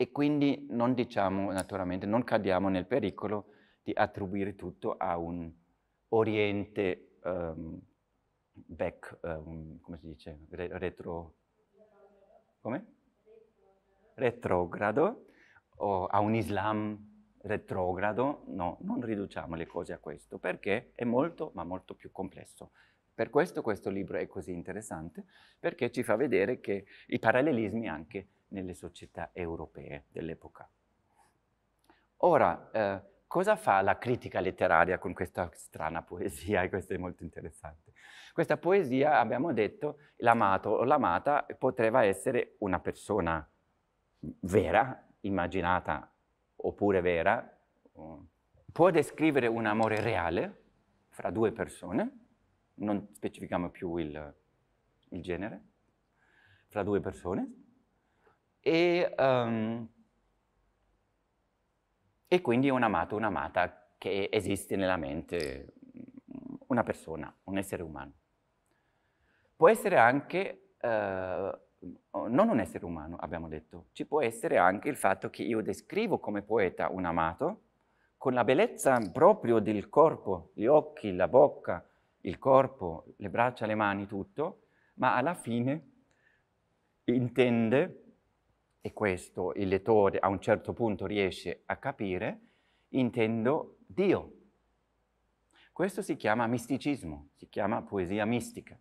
e quindi non diciamo naturalmente, non cadiamo nel pericolo di attribuire tutto a un oriente um, back, um, come si dice, Re retro, come? Retrogrado, o a un Islam retrogrado, no, non riduciamo le cose a questo, perché è molto, ma molto più complesso. Per questo questo libro è così interessante, perché ci fa vedere che i parallelismi anche nelle società europee dell'epoca. Ora, eh, cosa fa la critica letteraria con questa strana poesia? E questo è molto interessante. Questa poesia, abbiamo detto, l'amato o l'amata potrebbe essere una persona vera, immaginata oppure vera, può descrivere un amore reale fra due persone, non specifichiamo più il, il genere, fra due persone, e, um, e quindi un amato, un'amata che esiste nella mente, mm, una persona, un essere umano. Può essere anche, uh, non un essere umano abbiamo detto, ci può essere anche il fatto che io descrivo come poeta un amato con la bellezza proprio del corpo, gli occhi, la bocca, il corpo, le braccia, le mani, tutto, ma alla fine intende e questo il lettore a un certo punto riesce a capire, intendo Dio. Questo si chiama misticismo, si chiama poesia mistica.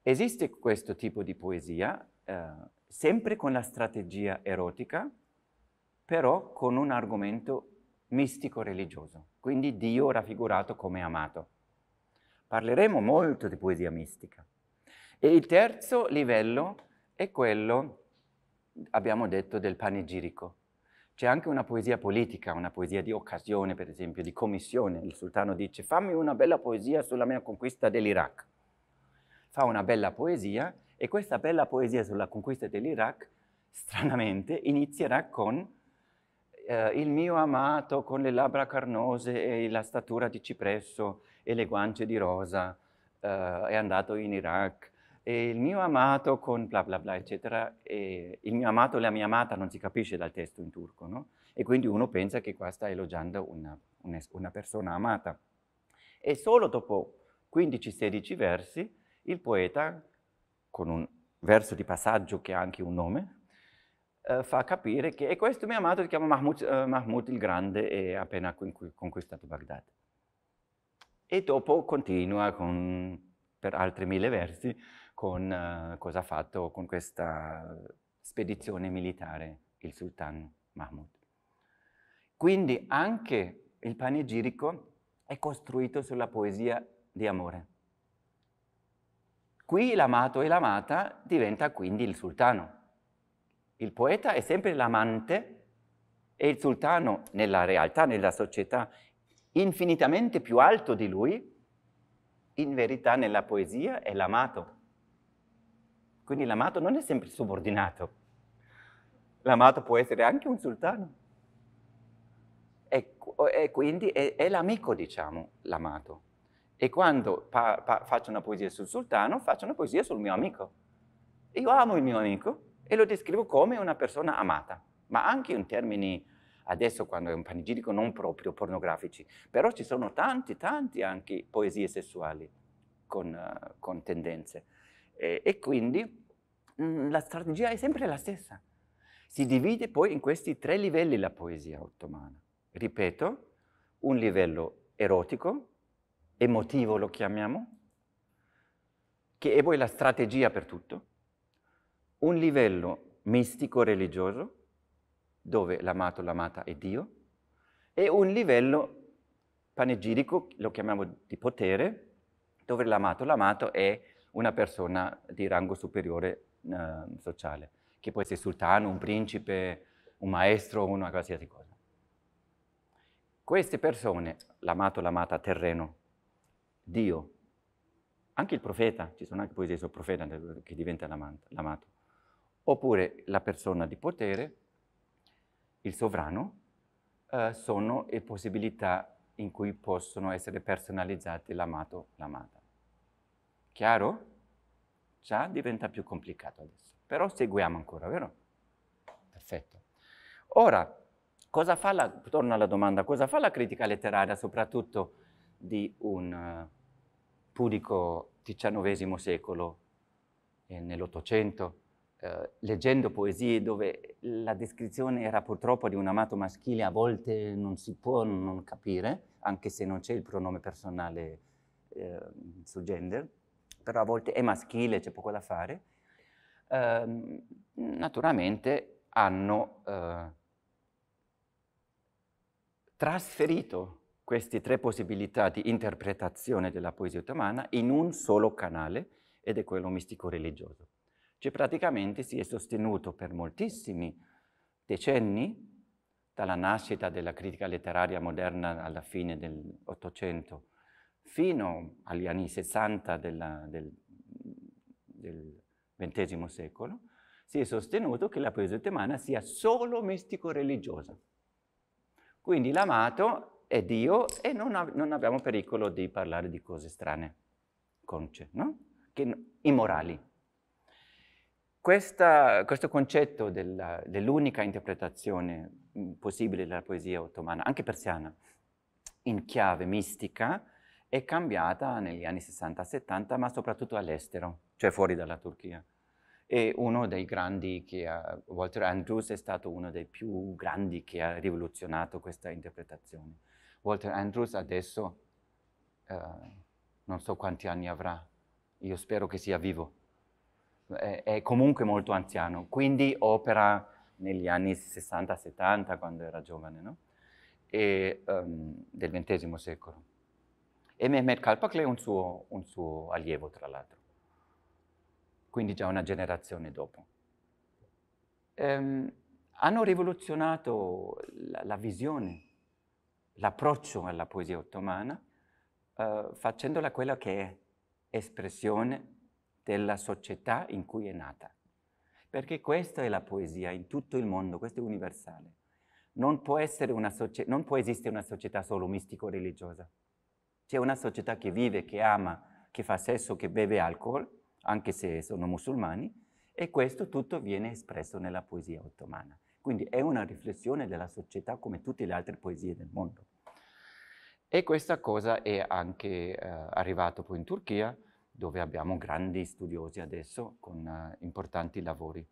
Esiste questo tipo di poesia eh, sempre con la strategia erotica, però con un argomento mistico-religioso, quindi Dio raffigurato come amato. Parleremo molto di poesia mistica. E il terzo livello è quello abbiamo detto del panegirico. C'è anche una poesia politica, una poesia di occasione, per esempio, di commissione. Il sultano dice fammi una bella poesia sulla mia conquista dell'Iraq. Fa una bella poesia e questa bella poesia sulla conquista dell'Iraq, stranamente, inizierà con eh, il mio amato con le labbra carnose e la statura di cipresso e le guance di rosa eh, è andato in Iraq e il mio amato con bla bla bla, eccetera, e il mio amato e la mia amata non si capisce dal testo in turco, no? E quindi uno pensa che qua sta elogiando una, una, persona amata. E solo dopo 15-16 versi il poeta, con un verso di passaggio che ha anche un nome, eh, fa capire che e questo mio amato si chiama Mahmoud, eh, Mahmoud il Grande e ha appena conquistato Baghdad. E dopo continua con, per altri mille versi con uh, cosa ha fatto con questa spedizione militare il Sultan Mahmud. Quindi anche il panegirico è costruito sulla poesia di amore. Qui l'amato e l'amata diventa quindi il sultano. Il poeta è sempre l'amante e il sultano nella realtà, nella società, infinitamente più alto di lui, in verità nella poesia è l'amato quindi l'amato non è sempre subordinato. L'amato può essere anche un sultano. E, e quindi è, è, l'amico, diciamo, l'amato. E quando pa, pa, faccio una poesia sul sultano, faccio una poesia sul mio amico. Io amo il mio amico e lo descrivo come una persona amata, ma anche in termini adesso quando è un panegirico non proprio pornografici, però ci sono tanti, tanti anche poesie sessuali con, uh, con tendenze. E, e quindi mh, mm, la strategia è sempre la stessa. Si divide poi in questi tre livelli la poesia ottomana. Ripeto, un livello erotico, emotivo lo chiamiamo, che è poi la strategia per tutto, un livello mistico religioso, dove l'amato, l'amata è Dio, e un livello panegirico, lo chiamiamo di potere, dove l'amato, l'amato è una persona di rango superiore eh, sociale, che può essere sultano, un principe, un maestro, una qualsiasi cosa. Queste persone, l'amato, l'amata, terreno, Dio, anche il profeta, ci sono anche poesie sul profeta che diventa l'amato, oppure la persona di potere, il sovrano, eh, sono le possibilità in cui possono essere personalizzate l'amato, l'amata. Chiaro? Già diventa più complicato adesso, però seguiamo ancora, vero? Perfetto. Ora, cosa fa la, torno alla domanda, cosa fa la critica letteraria soprattutto di un uh, purico XIX secolo eh, nell'Ottocento, eh, leggendo poesie dove la descrizione era purtroppo di un amato maschile, a volte non si può non capire, anche se non c'è il pronome personale eh, sul gender, però a volte è maschile, c'è poco da fare, eh, naturalmente hanno eh, trasferito queste tre possibilità di interpretazione della poesia ottomana in un solo canale, ed è quello mistico-religioso. Cioè praticamente si è sostenuto per moltissimi decenni, dalla nascita della critica letteraria moderna alla fine dell'Ottocento fino agli anni 60 della, del, del XX secolo, si è sostenuto che la poesia ottomana sia solo mistico-religiosa. Quindi l'amato è Dio e non, av non, abbiamo pericolo di parlare di cose strane, conce, no? immorali. Questa, questo concetto dell'unica dell interpretazione possibile della poesia ottomana, anche persiana, in chiave mistica, è cambiata negli anni 60-70, ma soprattutto all'estero, cioè fuori dalla Turchia. E uno dei grandi che ha, Walter Andrews è stato uno dei più grandi che ha rivoluzionato questa interpretazione. Walter Andrews adesso eh, non so quanti anni avrà, io spero che sia vivo. È, è comunque molto anziano, quindi opera negli anni 60-70 quando era giovane, no? E, um, del XX secolo e Mehmet Kalpakle è un suo, un suo allievo, tra l'altro, quindi già una generazione dopo. Ehm, hanno rivoluzionato la, la visione, l'approccio alla poesia ottomana, eh, facendola quella che è espressione della società in cui è nata. Perché questa è la poesia in tutto il mondo, questo è universale. Non può, non può esistere una società solo mistico-religiosa c'è una società che vive, che ama, che fa sesso, che beve alcol, anche se sono musulmani, e questo tutto viene espresso nella poesia ottomana. Quindi è una riflessione della società come tutte le altre poesie del mondo. E questa cosa è anche eh, arrivata poi in Turchia, dove abbiamo grandi studiosi adesso con eh, importanti lavori.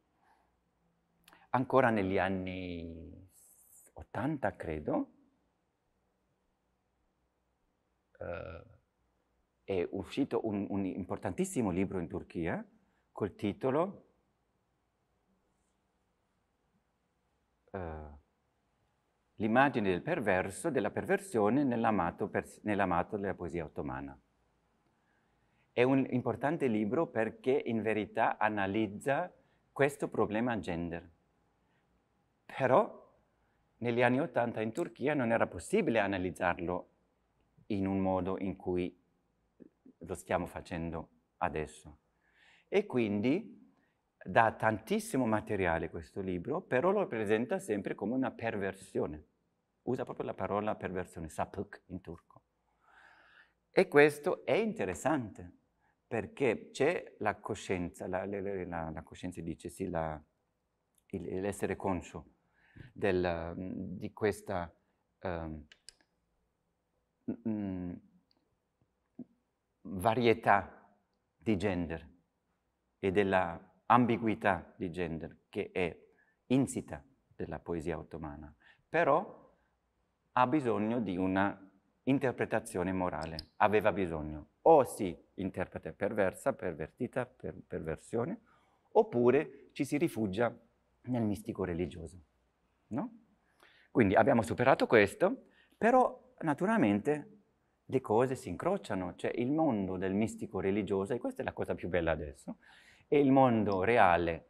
Ancora negli anni 80, credo, eh, è uscito un, un importantissimo libro in Turchia col titolo eh, l'immagine del perverso, della perversione nell'amato, nell della poesia ottomana. È un importante libro perché in verità analizza questo problema gender. Però negli anni Ottanta in Turchia non era possibile analizzarlo in un modo in cui lo stiamo facendo adesso. E quindi dà tantissimo materiale questo libro, però lo presenta sempre come una perversione. Usa proprio la parola perversione, sapuk in turco. E questo è interessante, perché c'è la coscienza, la, la, la, la coscienza dice sì, l'essere conscio del, di questa... Um, mh, mm, mm, varietà di gender e della ambiguità di gender che è insita della poesia ottomana, però ha bisogno di una interpretazione morale, aveva bisogno. O si interpreta perversa, pervertita, per perversione, oppure ci si rifugia nel mistico religioso. No? Quindi abbiamo superato questo, però naturalmente le cose si incrociano, cioè il mondo del mistico religioso, e questa è la cosa più bella adesso, e il mondo reale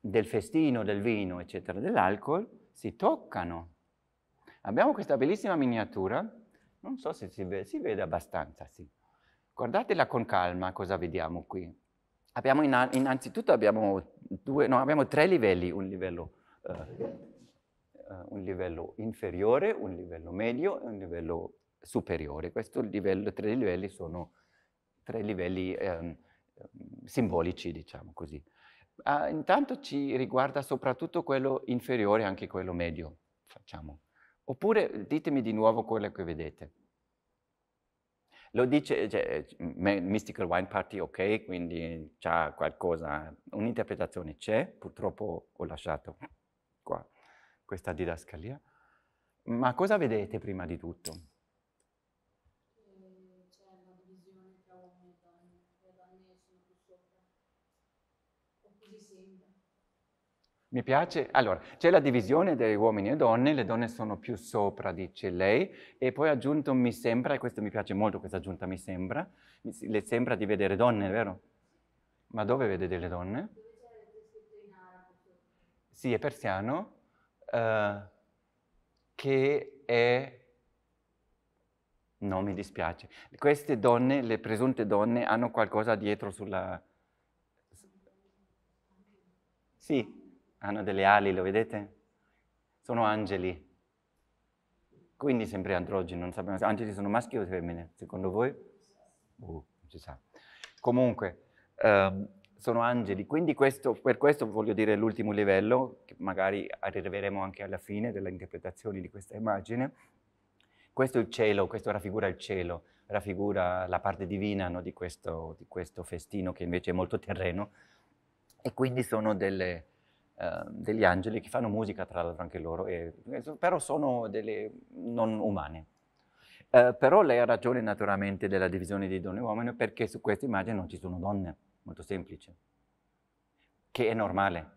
del festino, del vino, eccetera, dell'alcol, si toccano. Abbiamo questa bellissima miniatura, non so se si vede, si vede abbastanza, sì. Guardatela con calma cosa vediamo qui. Abbiamo innanzitutto abbiamo, due, no, abbiamo tre livelli, un livello... Eh, uh, un livello inferiore, un livello medio e un livello superiore. Questi livello, tre livelli sono tre livelli um, simbolici, diciamo così. Uh, intanto ci riguarda soprattutto quello inferiore e anche quello medio, facciamo. Oppure ditemi di nuovo quello che vedete. Lo dice cioè, Mystical Wine Party, ok, quindi c'è qualcosa, un'interpretazione c'è, purtroppo ho lasciato qua questa didascalia. Ma cosa vedete prima di tutto? Mi piace, allora, c'è la divisione degli uomini e donne, le donne sono più sopra, dice lei, e poi ha aggiunto mi sembra, e questo mi piace molto, questa aggiunta mi sembra, mi, le sembra di vedere donne, vero? Ma dove vede delle donne? in c'è il arabo? Sì, è persiano, eh, che è... No, mi dispiace. Queste donne, le presunte donne, hanno qualcosa dietro sulla... Sì, hanno delle ali, lo vedete? Sono angeli. Quindi sempre androgeni, non sappiamo se angeli sono maschi o femmine, secondo voi? Uh, non si sa. Comunque, um, sono angeli, quindi questo, per questo voglio dire l'ultimo livello, che magari arriveremo anche alla fine delle interpretazioni di questa immagine. Questo è il cielo, questo raffigura il cielo, raffigura la parte divina no, di, questo, di, questo, festino che invece è molto terreno e quindi sono delle, uh, degli angeli che fanno musica tra l'altro anche loro, e, però sono delle non umane. Uh, però lei ha ragione naturalmente della divisione di donne e uomini perché su questa immagine non ci sono donne molto semplice, che è normale,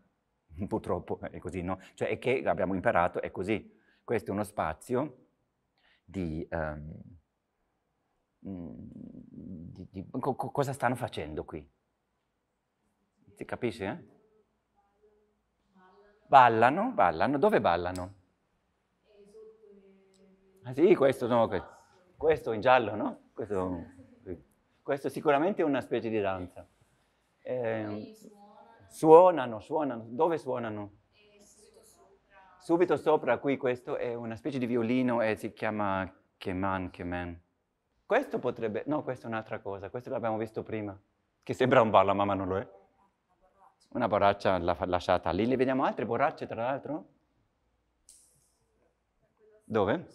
purtroppo è così, no? Cioè è che abbiamo imparato, è così. Questo è uno spazio di, um, di, di co cosa stanno facendo qui. Si capisce? Eh? Ballano, ballano, dove ballano? Ah sì, questo, no, questo, in giallo, no? Questo, questo sicuramente una specie di danza. Eh, suonano, suonano. Dove suonano? Subito sopra qui questo è una specie di violino e si chiama Keman, Keman. Questo potrebbe... No, questa è un'altra cosa. Questo l'abbiamo visto prima. Che sembra un ballama, ma non lo è. Una borraccia lasciata lì. Le vediamo altre borracce, tra l'altro? Dove?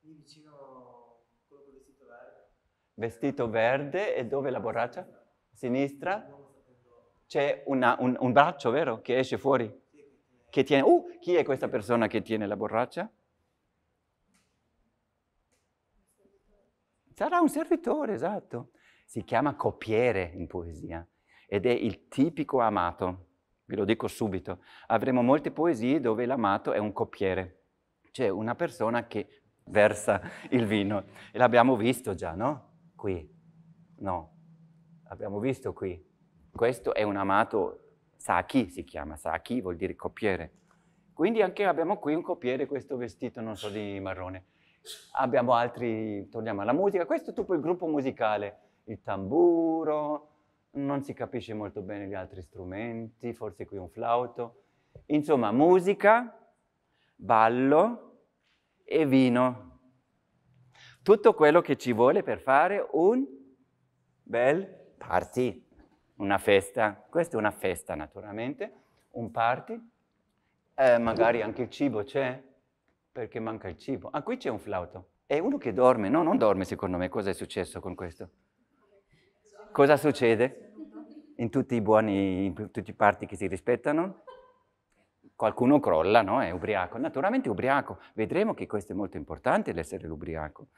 Lì vicino vestito verde. Vestito verde e dove la borraccia? sinistra, c'è un, un, braccio, vero, che esce fuori. Che tiene, uh, chi è questa persona che tiene la borraccia? Sarà un servitore, esatto. Si chiama copiere in poesia ed è il tipico amato. Ve lo dico subito. Avremo molte poesie dove l'amato è un copiere, cioè una persona che versa il vino. E l'abbiamo visto già, no? Qui. No, abbiamo visto qui. Questo è un amato Saki si chiama, Saki vuol dire copiere. Quindi anche abbiamo qui un copiere, questo vestito, non so, di marrone. Abbiamo altri, torniamo alla musica, questo è tutto il gruppo musicale, il tamburo, non si capisce molto bene gli altri strumenti, forse qui un flauto. Insomma, musica, ballo e vino. Tutto quello che ci vuole per fare un bel party, una festa. Questa è una festa naturalmente, un party. Eh, magari anche il cibo c'è, perché manca il cibo. Ah, qui c'è un flauto. È uno che dorme, no? Non dorme secondo me. Cosa è successo con questo? Cosa succede? In tutti i buoni, in tutti i parti che si rispettano? Qualcuno crolla, no? È ubriaco. Naturalmente ubriaco. Vedremo che questo è molto importante, l'essere l'ubriaco.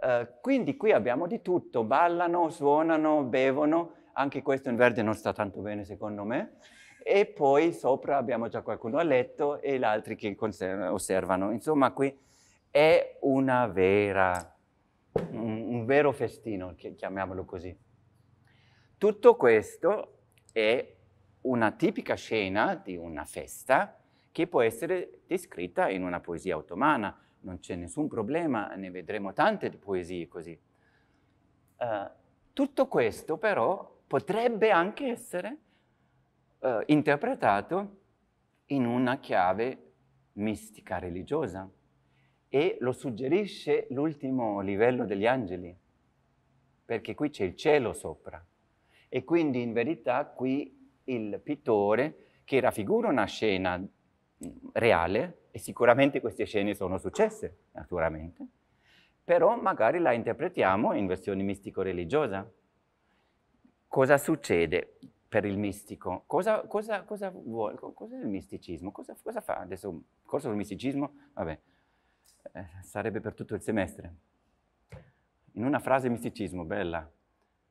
Eh, quindi qui abbiamo di tutto, ballano, suonano, bevono, anche questo in verde non sta tanto bene secondo me, e poi sopra abbiamo già qualcuno a letto e gli altri che osservano. Insomma, qui è una vera, un, un vero festino, chiamiamolo così. Tutto questo è una tipica scena di una festa che può essere descritta in una poesia ottomana non c'è nessun problema, ne vedremo tante di poesie così. Uh, tutto questo però potrebbe anche essere uh, interpretato in una chiave mistica religiosa e lo suggerisce l'ultimo livello degli angeli, perché qui c'è il cielo sopra e quindi in verità qui il pittore che raffigura una scena reale e sicuramente queste scene sono successe, naturalmente, però magari la interpretiamo in versione mistico-religiosa. Cosa succede per il mistico? Cosa, cosa, cosa vuole? Cos'è il misticismo? Cosa, cosa, fa? Adesso un corso sul misticismo, vabbè, eh, sarebbe per tutto il semestre. In una frase misticismo, bella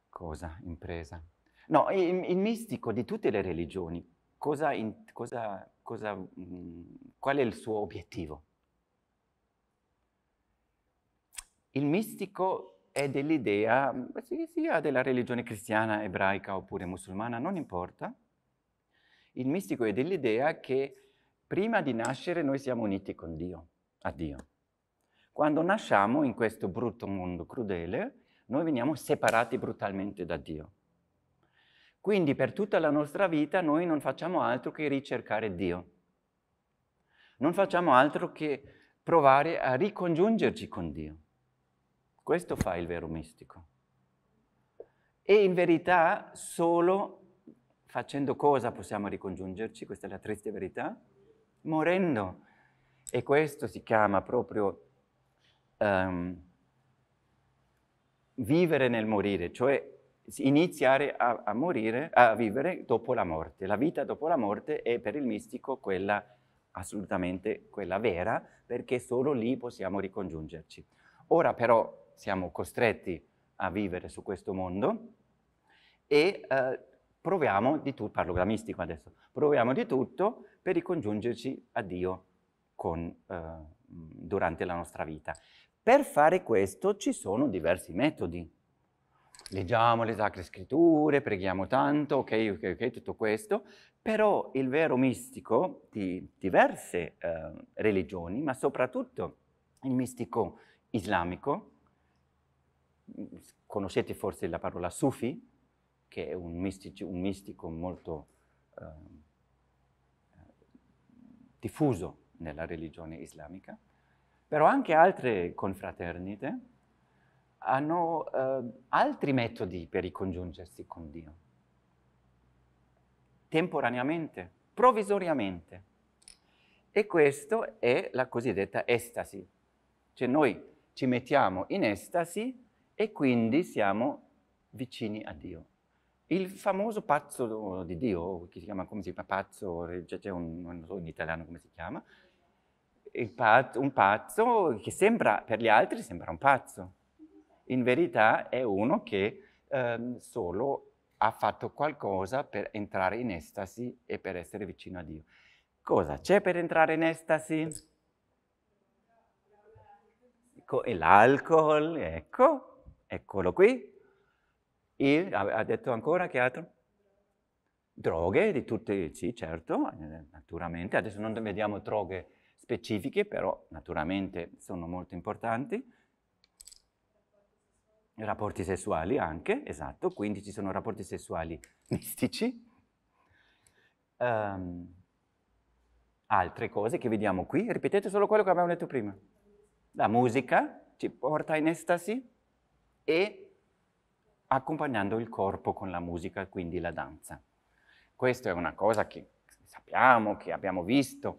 cosa, impresa. No, il, il mistico di tutte le religioni cosa, in, cosa, cosa mh, mm, qual è il suo obiettivo? Il mistico è dell'idea, mm, sia della religione cristiana, ebraica oppure musulmana, non importa, il mistico è dell'idea che prima di nascere noi siamo uniti con Dio, a Dio. Quando nasciamo in questo brutto mondo crudele, noi veniamo separati brutalmente da Dio. Quindi per tutta la nostra vita noi non facciamo altro che ricercare Dio. Non facciamo altro che provare a ricongiungerci con Dio. Questo fa il vero mistico. E in verità solo facendo cosa possiamo ricongiungerci? Questa è la triste verità. Morendo. E questo si chiama proprio um, vivere nel morire, cioè iniziare a, a, morire, a vivere dopo la morte. La vita dopo la morte è per il mistico quella assolutamente quella vera, perché solo lì possiamo ricongiungerci. Ora però siamo costretti a vivere su questo mondo e eh, proviamo di tutto, parlo da mistico adesso, proviamo di tutto per ricongiungerci a Dio con, eh, durante la nostra vita. Per fare questo ci sono diversi metodi leggiamo le sacre scritture, preghiamo tanto, ok, ok, ok, tutto questo, però il vero mistico di diverse eh, religioni, ma soprattutto il mistico islamico, mm, conoscete forse la parola sufi, che è un, mistico, un mistico molto eh, diffuso nella religione islamica, però anche altre confraternite, hanno eh, altri metodi per ricongiungersi con Dio. Temporaneamente, provvisoriamente. E questo è la cosiddetta estasi. Cioè noi ci mettiamo in estasi e quindi siamo vicini a Dio. Il famoso pazzo di Dio, che si chiama, come si chiama, pazzo, c'è un, non so in italiano come si chiama, pazzo, un pazzo che sembra, per gli altri sembra un pazzo, in verità è uno che ehm, solo ha fatto qualcosa per entrare in estasi e per essere vicino a Dio. Cosa c'è per entrare in estasi? Ecco, e l'alcol, ecco, eccolo qui. Il, ha detto ancora che altro? Droghe di tutte, sì, certo, naturalmente. Adesso non vediamo droghe specifiche, però naturalmente sono molto importanti. Rapporti sessuali anche, esatto, quindi ci sono rapporti sessuali mistici. Um, altre cose che vediamo qui, ripetete solo quello che abbiamo detto prima. La musica ci porta in estasi e accompagnando il corpo con la musica, quindi la danza. Questa è una cosa che sappiamo, che abbiamo visto.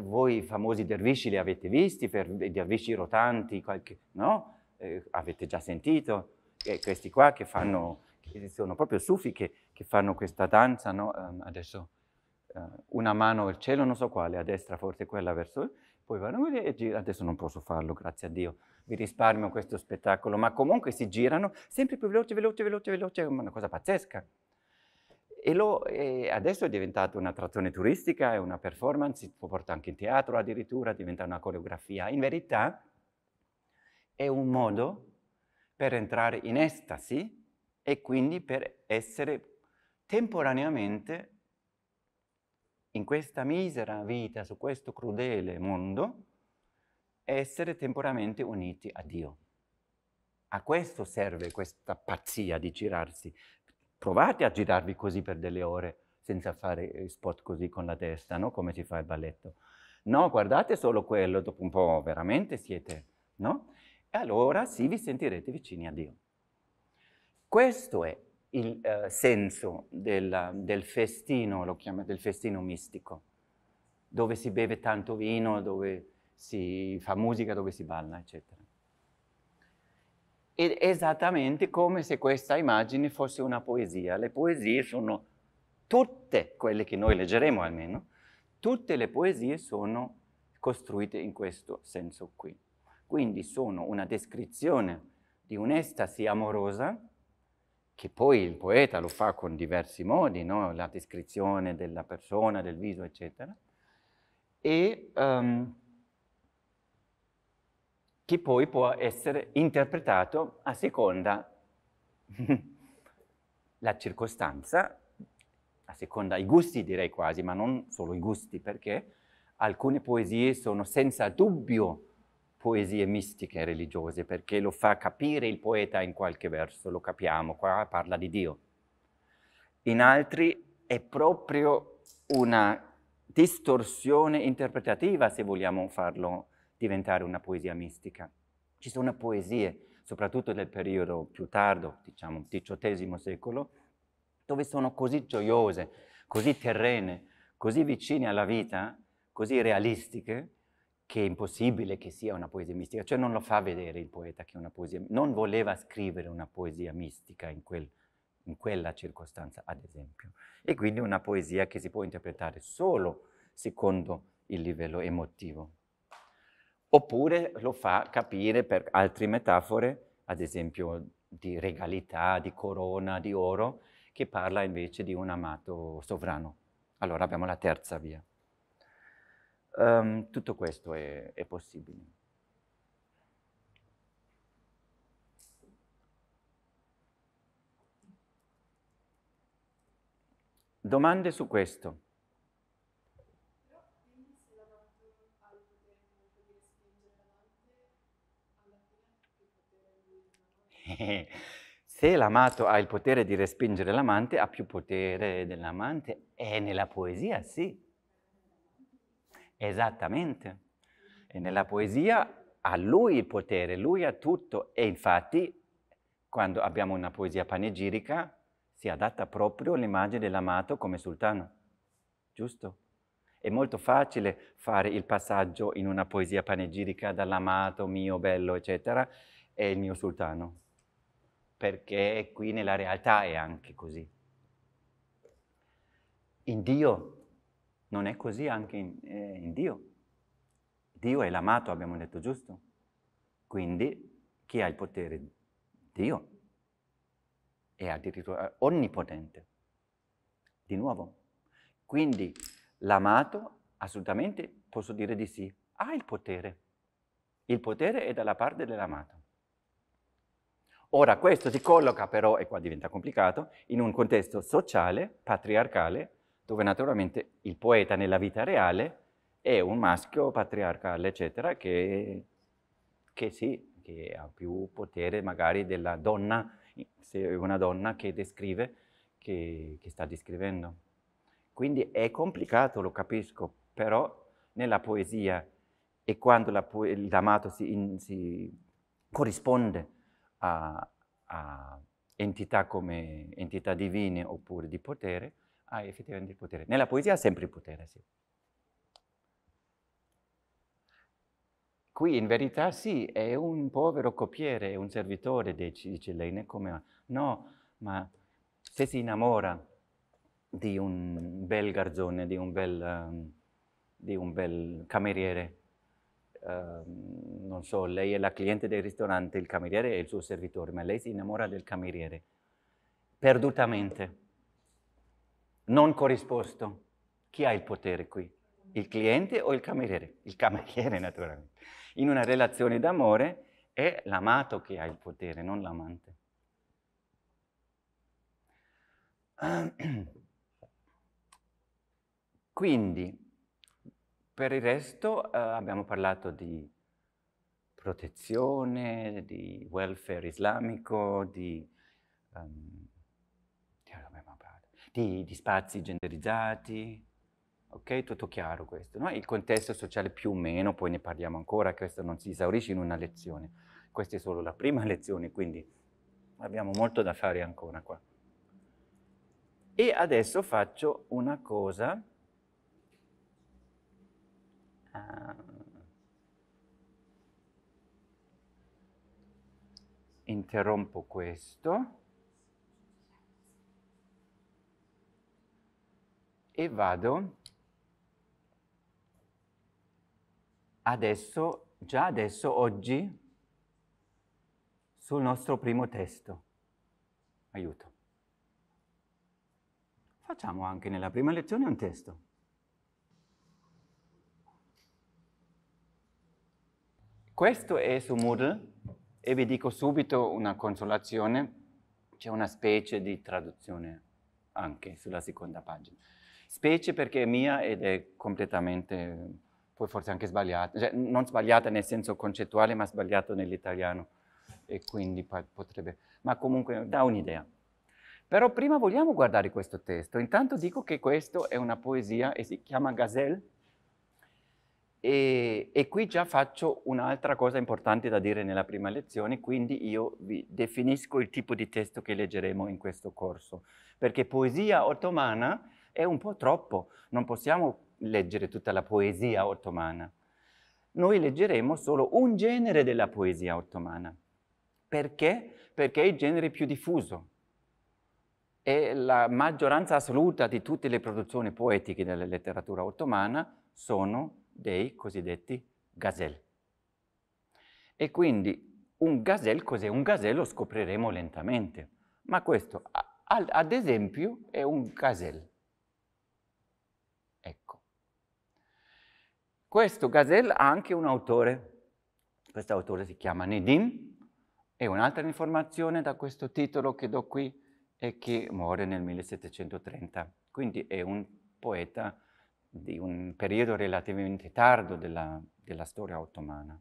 Voi famosi dervisci li avete visti, per dervisci rotanti, qualche, no? eh, avete già sentito, eh, questi qua che fanno, che sono proprio sufi che, che fanno questa danza, no? um, adesso uh, una mano al cielo, non so quale, a destra forse quella verso il, poi vanno e girano, adesso non posso farlo, grazie a Dio, vi risparmio questo spettacolo, ma comunque si girano sempre più veloce, veloce, veloce, veloce, è una cosa pazzesca. E, lo, e adesso è diventata un'attrazione turistica, è una performance, si può portare anche in teatro addirittura, diventa una coreografia. In verità è un modo per entrare in estasi e quindi per essere temporaneamente in questa misera vita, su questo crudele mondo, essere temporaneamente uniti a Dio. A questo serve questa pazzia di girarsi. Provate a girarvi così per delle ore senza fare eh, spot così con la testa, no? come si fa il balletto. No, guardate solo quello, dopo un po' veramente siete, no? e allora sì vi sentirete vicini a Dio. Questo è il eh, senso del, del, festino, lo chiamate il festino mistico, dove si beve tanto vino, dove si fa musica, dove si balla, eccetera. Ed esattamente come se questa immagine fosse una poesia. Le poesie sono tutte, quelle che noi leggeremo almeno, tutte le poesie sono costruite in questo senso qui quindi sono una descrizione di un'estasi amorosa, che poi il poeta lo fa con diversi modi, no? la descrizione della persona, del viso, eccetera, e um, che poi può essere interpretato a seconda la circostanza, a seconda i gusti direi quasi, ma non solo i gusti, perché alcune poesie sono senza dubbio poesie mistiche e religiose, perché lo fa capire il poeta in qualche verso, lo capiamo, qua parla di Dio. In altri è proprio una distorsione interpretativa, se vogliamo farlo diventare una poesia mistica. Ci sono poesie, soprattutto del periodo più tardo, diciamo XVIII secolo, dove sono così gioiose, così terrene, così vicine alla vita, così realistiche, che è impossibile che sia una poesia mistica, cioè non lo fa vedere il poeta che è una poesia, non voleva scrivere una poesia mistica in, quel, in quella circostanza, ad esempio. E quindi una poesia che si può interpretare solo secondo il livello emotivo. Oppure lo fa capire per altre metafore, ad esempio di regalità, di corona, di oro, che parla invece di un amato sovrano. Allora abbiamo la terza via. Um, tutto questo è, è possibile. Domande su questo? Se l'amato ha il potere di respingere l'amante, ha più potere dell'amante? E nella poesia, sì. Esattamente. E nella poesia ha lui il potere, lui ha tutto. E infatti, quando abbiamo una poesia panegirica, si adatta proprio all'immagine dell'amato come sultano. Giusto? È molto facile fare il passaggio in una poesia panegirica dall'amato mio, bello, eccetera, e il mio sultano. Perché qui nella realtà è anche così. In Dio non è così anche in, eh, in Dio. Dio è l'amato, abbiamo detto giusto. Quindi chi ha il potere? Dio. È addirittura onnipotente. Di nuovo. Quindi l'amato assolutamente posso dire di sì, ha il potere. Il potere è dalla parte dell'amato. Ora questo si colloca però, e qua diventa complicato, in un contesto sociale, patriarcale, dove naturalmente il poeta nella vita reale è un maschio patriarcale, eccetera, che, che sì, che ha più potere magari della donna, se è una donna che descrive, che, che sta descrivendo. Quindi è complicato, lo capisco, però nella poesia e quando la po- l'amato si, in, si corrisponde a, a entità come entità divine oppure di potere, ha effettivamente il potere. Nella poesia ha sempre il potere, sì. Qui in verità sì, è un povero copiere, è un servitore, dice lei, come... No, ma se si innamora di un bel garzone, di un bel, um, di un bel cameriere, uh, non so, lei è la cliente del ristorante, il cameriere è il suo servitore, ma lei si innamora del cameriere, perdutamente non corrisposto. Chi ha il potere qui? Il cliente o il cameriere? Il cameriere naturalmente. In una relazione d'amore è l'amato che ha il potere, non l'amante. Quindi, per il resto eh, abbiamo parlato di protezione, di welfare islamico, di um, di, di spazi genderizzati, ok? Tutto chiaro questo, no? Il contesto sociale più o meno, poi ne parliamo ancora, questo non si esaurisce in una lezione. Questa è solo la prima lezione, quindi abbiamo molto da fare ancora qua. E adesso faccio una cosa... Uh, interrompo questo. e vado adesso, già adesso, oggi, sul nostro primo testo. Aiuto. Facciamo anche nella prima lezione un testo. Questo è su Moodle e vi dico subito una consolazione, c'è una specie di traduzione anche sulla seconda pagina specie perché è mia ed è completamente, poi forse anche sbagliata, cioè, non sbagliata nel senso concettuale, ma sbagliata nell'italiano e quindi potrebbe, ma comunque dà un'idea. Però prima vogliamo guardare questo testo. Intanto dico che questo è una poesia e si chiama Gazelle. E, e qui già faccio un'altra cosa importante da dire nella prima lezione, quindi io vi definisco il tipo di testo che leggeremo in questo corso. Perché poesia ottomana è un po' troppo, non possiamo leggere tutta la poesia ottomana. Noi leggeremo solo un genere della poesia ottomana. Perché? Perché è il genere più diffuso. E la maggioranza assoluta di tutte le produzioni poetiche della letteratura ottomana sono dei cosiddetti gazelle. E quindi un gazelle, cos'è un gazelle? Lo scopriremo lentamente. Ma questo, ad esempio, è un gazelle. Questo Gazel ha anche un autore, questo autore si chiama Nedim, e un'altra informazione da questo titolo che do qui è che muore nel 1730, quindi è un poeta di un periodo relativamente tardo della, della storia ottomana.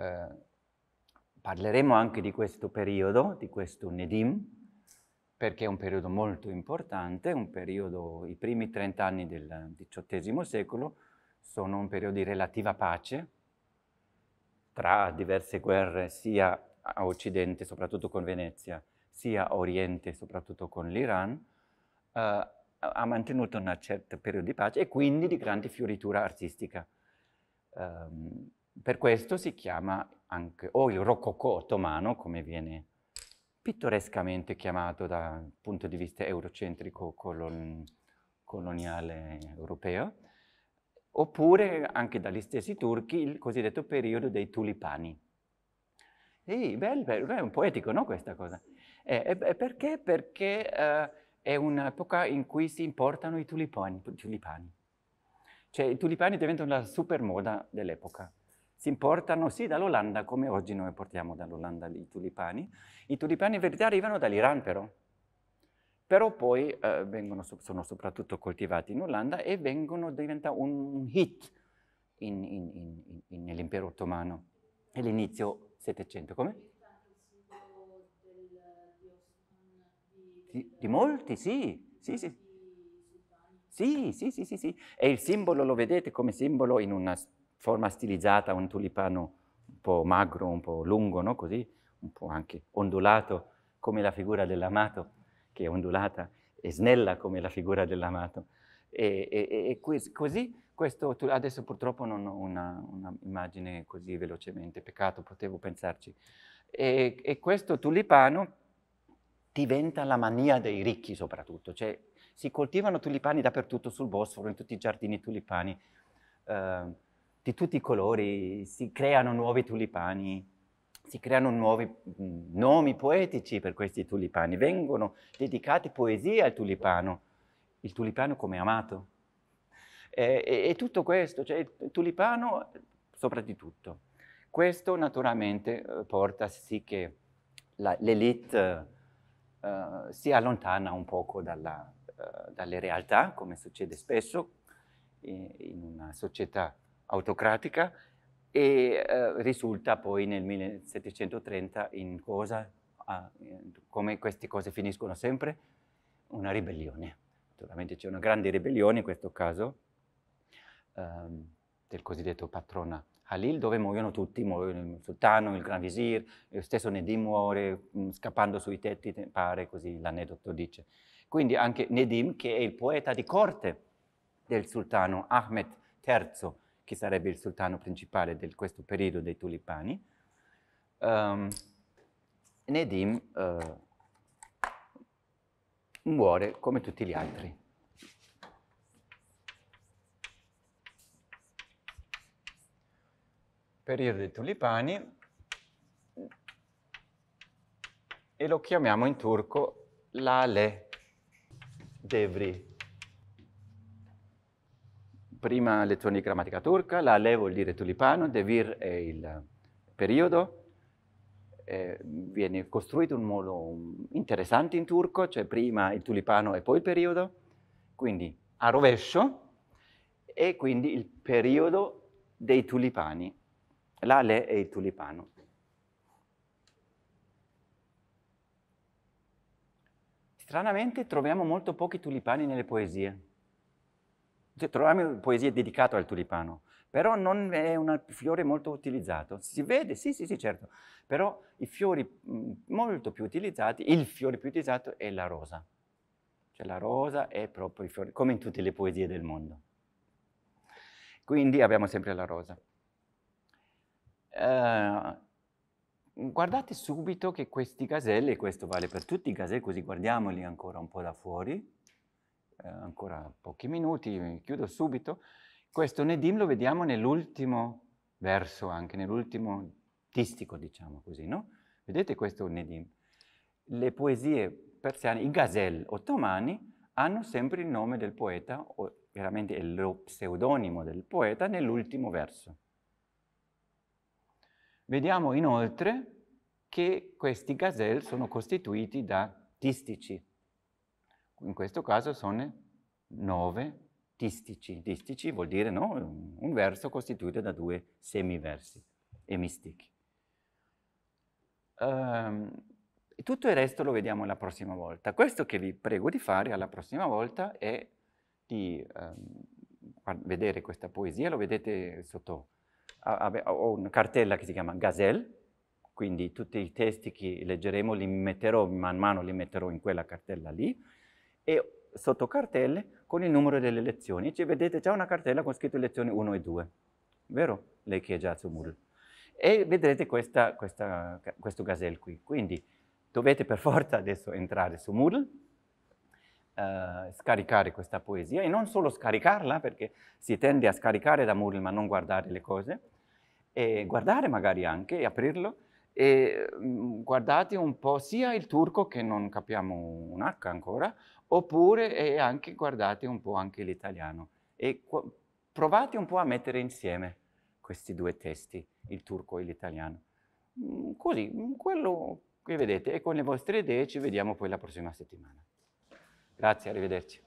Eh, parleremo anche di questo periodo, di questo Nedim, perché è un periodo molto importante, un periodo, i primi 30 anni del XVIII secolo, sono un periodo di relativa pace tra diverse guerre sia a Occidente, soprattutto con Venezia, sia a Oriente, soprattutto con l'Iran, eh, ha mantenuto un certo periodo di pace e quindi di grande fioritura artistica. Um, per questo si chiama anche, o il rococò ottomano, come viene pittorescamente chiamato dal punto di vista eurocentrico colon, coloniale europeo, oppure anche dagli stessi turchi il cosiddetto periodo dei tulipani. Sì, bello, bello è un poetico, no, questa cosa? Eh, eh, perché? Perché eh, è un'epoca in cui si importano i tulipani. tulipani. Cioè i tulipani diventano la supermoda dell'epoca. Si importano sì dall'Olanda, come oggi noi portiamo dall'Olanda i tulipani. I tulipani in verità arrivano dall'Iran però, però poi eh, vengono, sono soprattutto coltivati in Olanda e vengono, diventa un hit nell'impero ottomano all'inizio Settecento. Come? Di, di molti, sì, sì, sì. Sì, sì, sì, sì, sì. E il simbolo lo vedete come simbolo in una forma stilizzata, un tulipano un po' magro, un po' lungo, no? Così, un po' anche ondulato, come la figura dell'amato che è ondulata e snella come la figura dell'amato. E, e, e così, questo, adesso purtroppo non ho un'immagine una così velocemente, peccato, potevo pensarci. E, e, questo tulipano diventa la mania dei ricchi soprattutto, cioè si coltivano tulipani dappertutto sul Bosforo, in tutti i giardini tulipani, eh, di tutti i colori, si creano nuovi tulipani, si creano nuovi nomi poetici per questi tulipani, vengono dedicate poesie al tulipano, il tulipano come amato. E, e, e tutto questo, cioè il tulipano sopra di tutto. Questo naturalmente eh, porta sì che l'elite uh, si allontana un poco dalla, uh, dalle realtà, come succede spesso in, in una società autocratica, e eh, risulta poi nel 1730 in cosa? Ah, come queste cose finiscono sempre? Una ribellione. Naturalmente c'è una grande ribellione in questo caso ehm, del cosiddetto patrona Halil, dove muoiono tutti, muoiono il sultano, il gran visir, lo stesso Nedim muore mm, scappando sui tetti, pare così l'aneddoto dice. Quindi anche Nedim, che è il poeta di corte del sultano Ahmed III, che sarebbe il sultano principale di questo periodo dei tulipani, um, Nedim uh, muore come tutti gli altri. Periodo dei tulipani e lo chiamiamo in turco l'ale Devri prima lezione di grammatica turca, la Ale vuol dire tulipano, devir è il periodo, eh, viene costruito in un modo interessante in turco, cioè prima il tulipano e poi il periodo, quindi a rovescio, e quindi il periodo dei tulipani, l'ale e il tulipano. Stranamente troviamo molto pochi tulipani nelle poesie troviamo poesie dedicate al tulipano, però non è un fiore molto utilizzato. Si vede, sì, sì, sì, certo, però i fiori mm, molto più utilizzati, il fiore più utilizzato è la rosa. Cioè la rosa è proprio il fiore, come in tutte le poesie del mondo. Quindi abbiamo sempre la rosa. Uh, guardate subito che questi gaselli, e questo vale per tutti i gaselli, così guardiamoli ancora un po' da fuori, eh, ancora pochi minuti, chiudo subito. Questo Nedim lo vediamo nell'ultimo verso, anche nell'ultimo distico, diciamo così, no? Vedete questo Nedim? Le poesie persiane, i gazel ottomani, hanno sempre il nome del poeta, o veramente lo pseudonimo del poeta, nell'ultimo verso. Vediamo inoltre che questi gazel sono costituiti da distici, in questo caso sono nove distici. Distici vuol dire no? un verso costituito da due semiversi ehm, e mistichi. Um, tutto il resto lo vediamo la prossima volta. Questo che vi prego di fare alla prossima volta è di um, vedere questa poesia, lo vedete sotto, ho una cartella che si chiama Gazelle, quindi tutti i testi che leggeremo li metterò, man mano li metterò in quella cartella lì, e sotto cartelle con il numero delle lezioni. Ci vedete già una cartella con scritto lezioni 1 e 2, vero? Lei che è già su Moodle. E vedrete questa, questa, questo gasell qui. Quindi dovete per forza adesso entrare su Moodle, eh, scaricare questa poesia e non solo scaricarla, perché si tende a scaricare da Moodle ma non guardare le cose, e guardare magari anche e aprirlo, e mm, guardate un po' sia il turco che non capiamo un H ancora, Oppure anche guardate un po' anche l'italiano e provate un po' a mettere insieme questi due testi, il turco e l'italiano. Mm, così, mm, quello che vedete e con le vostre idee ci vediamo poi la prossima settimana. Grazie, arrivederci.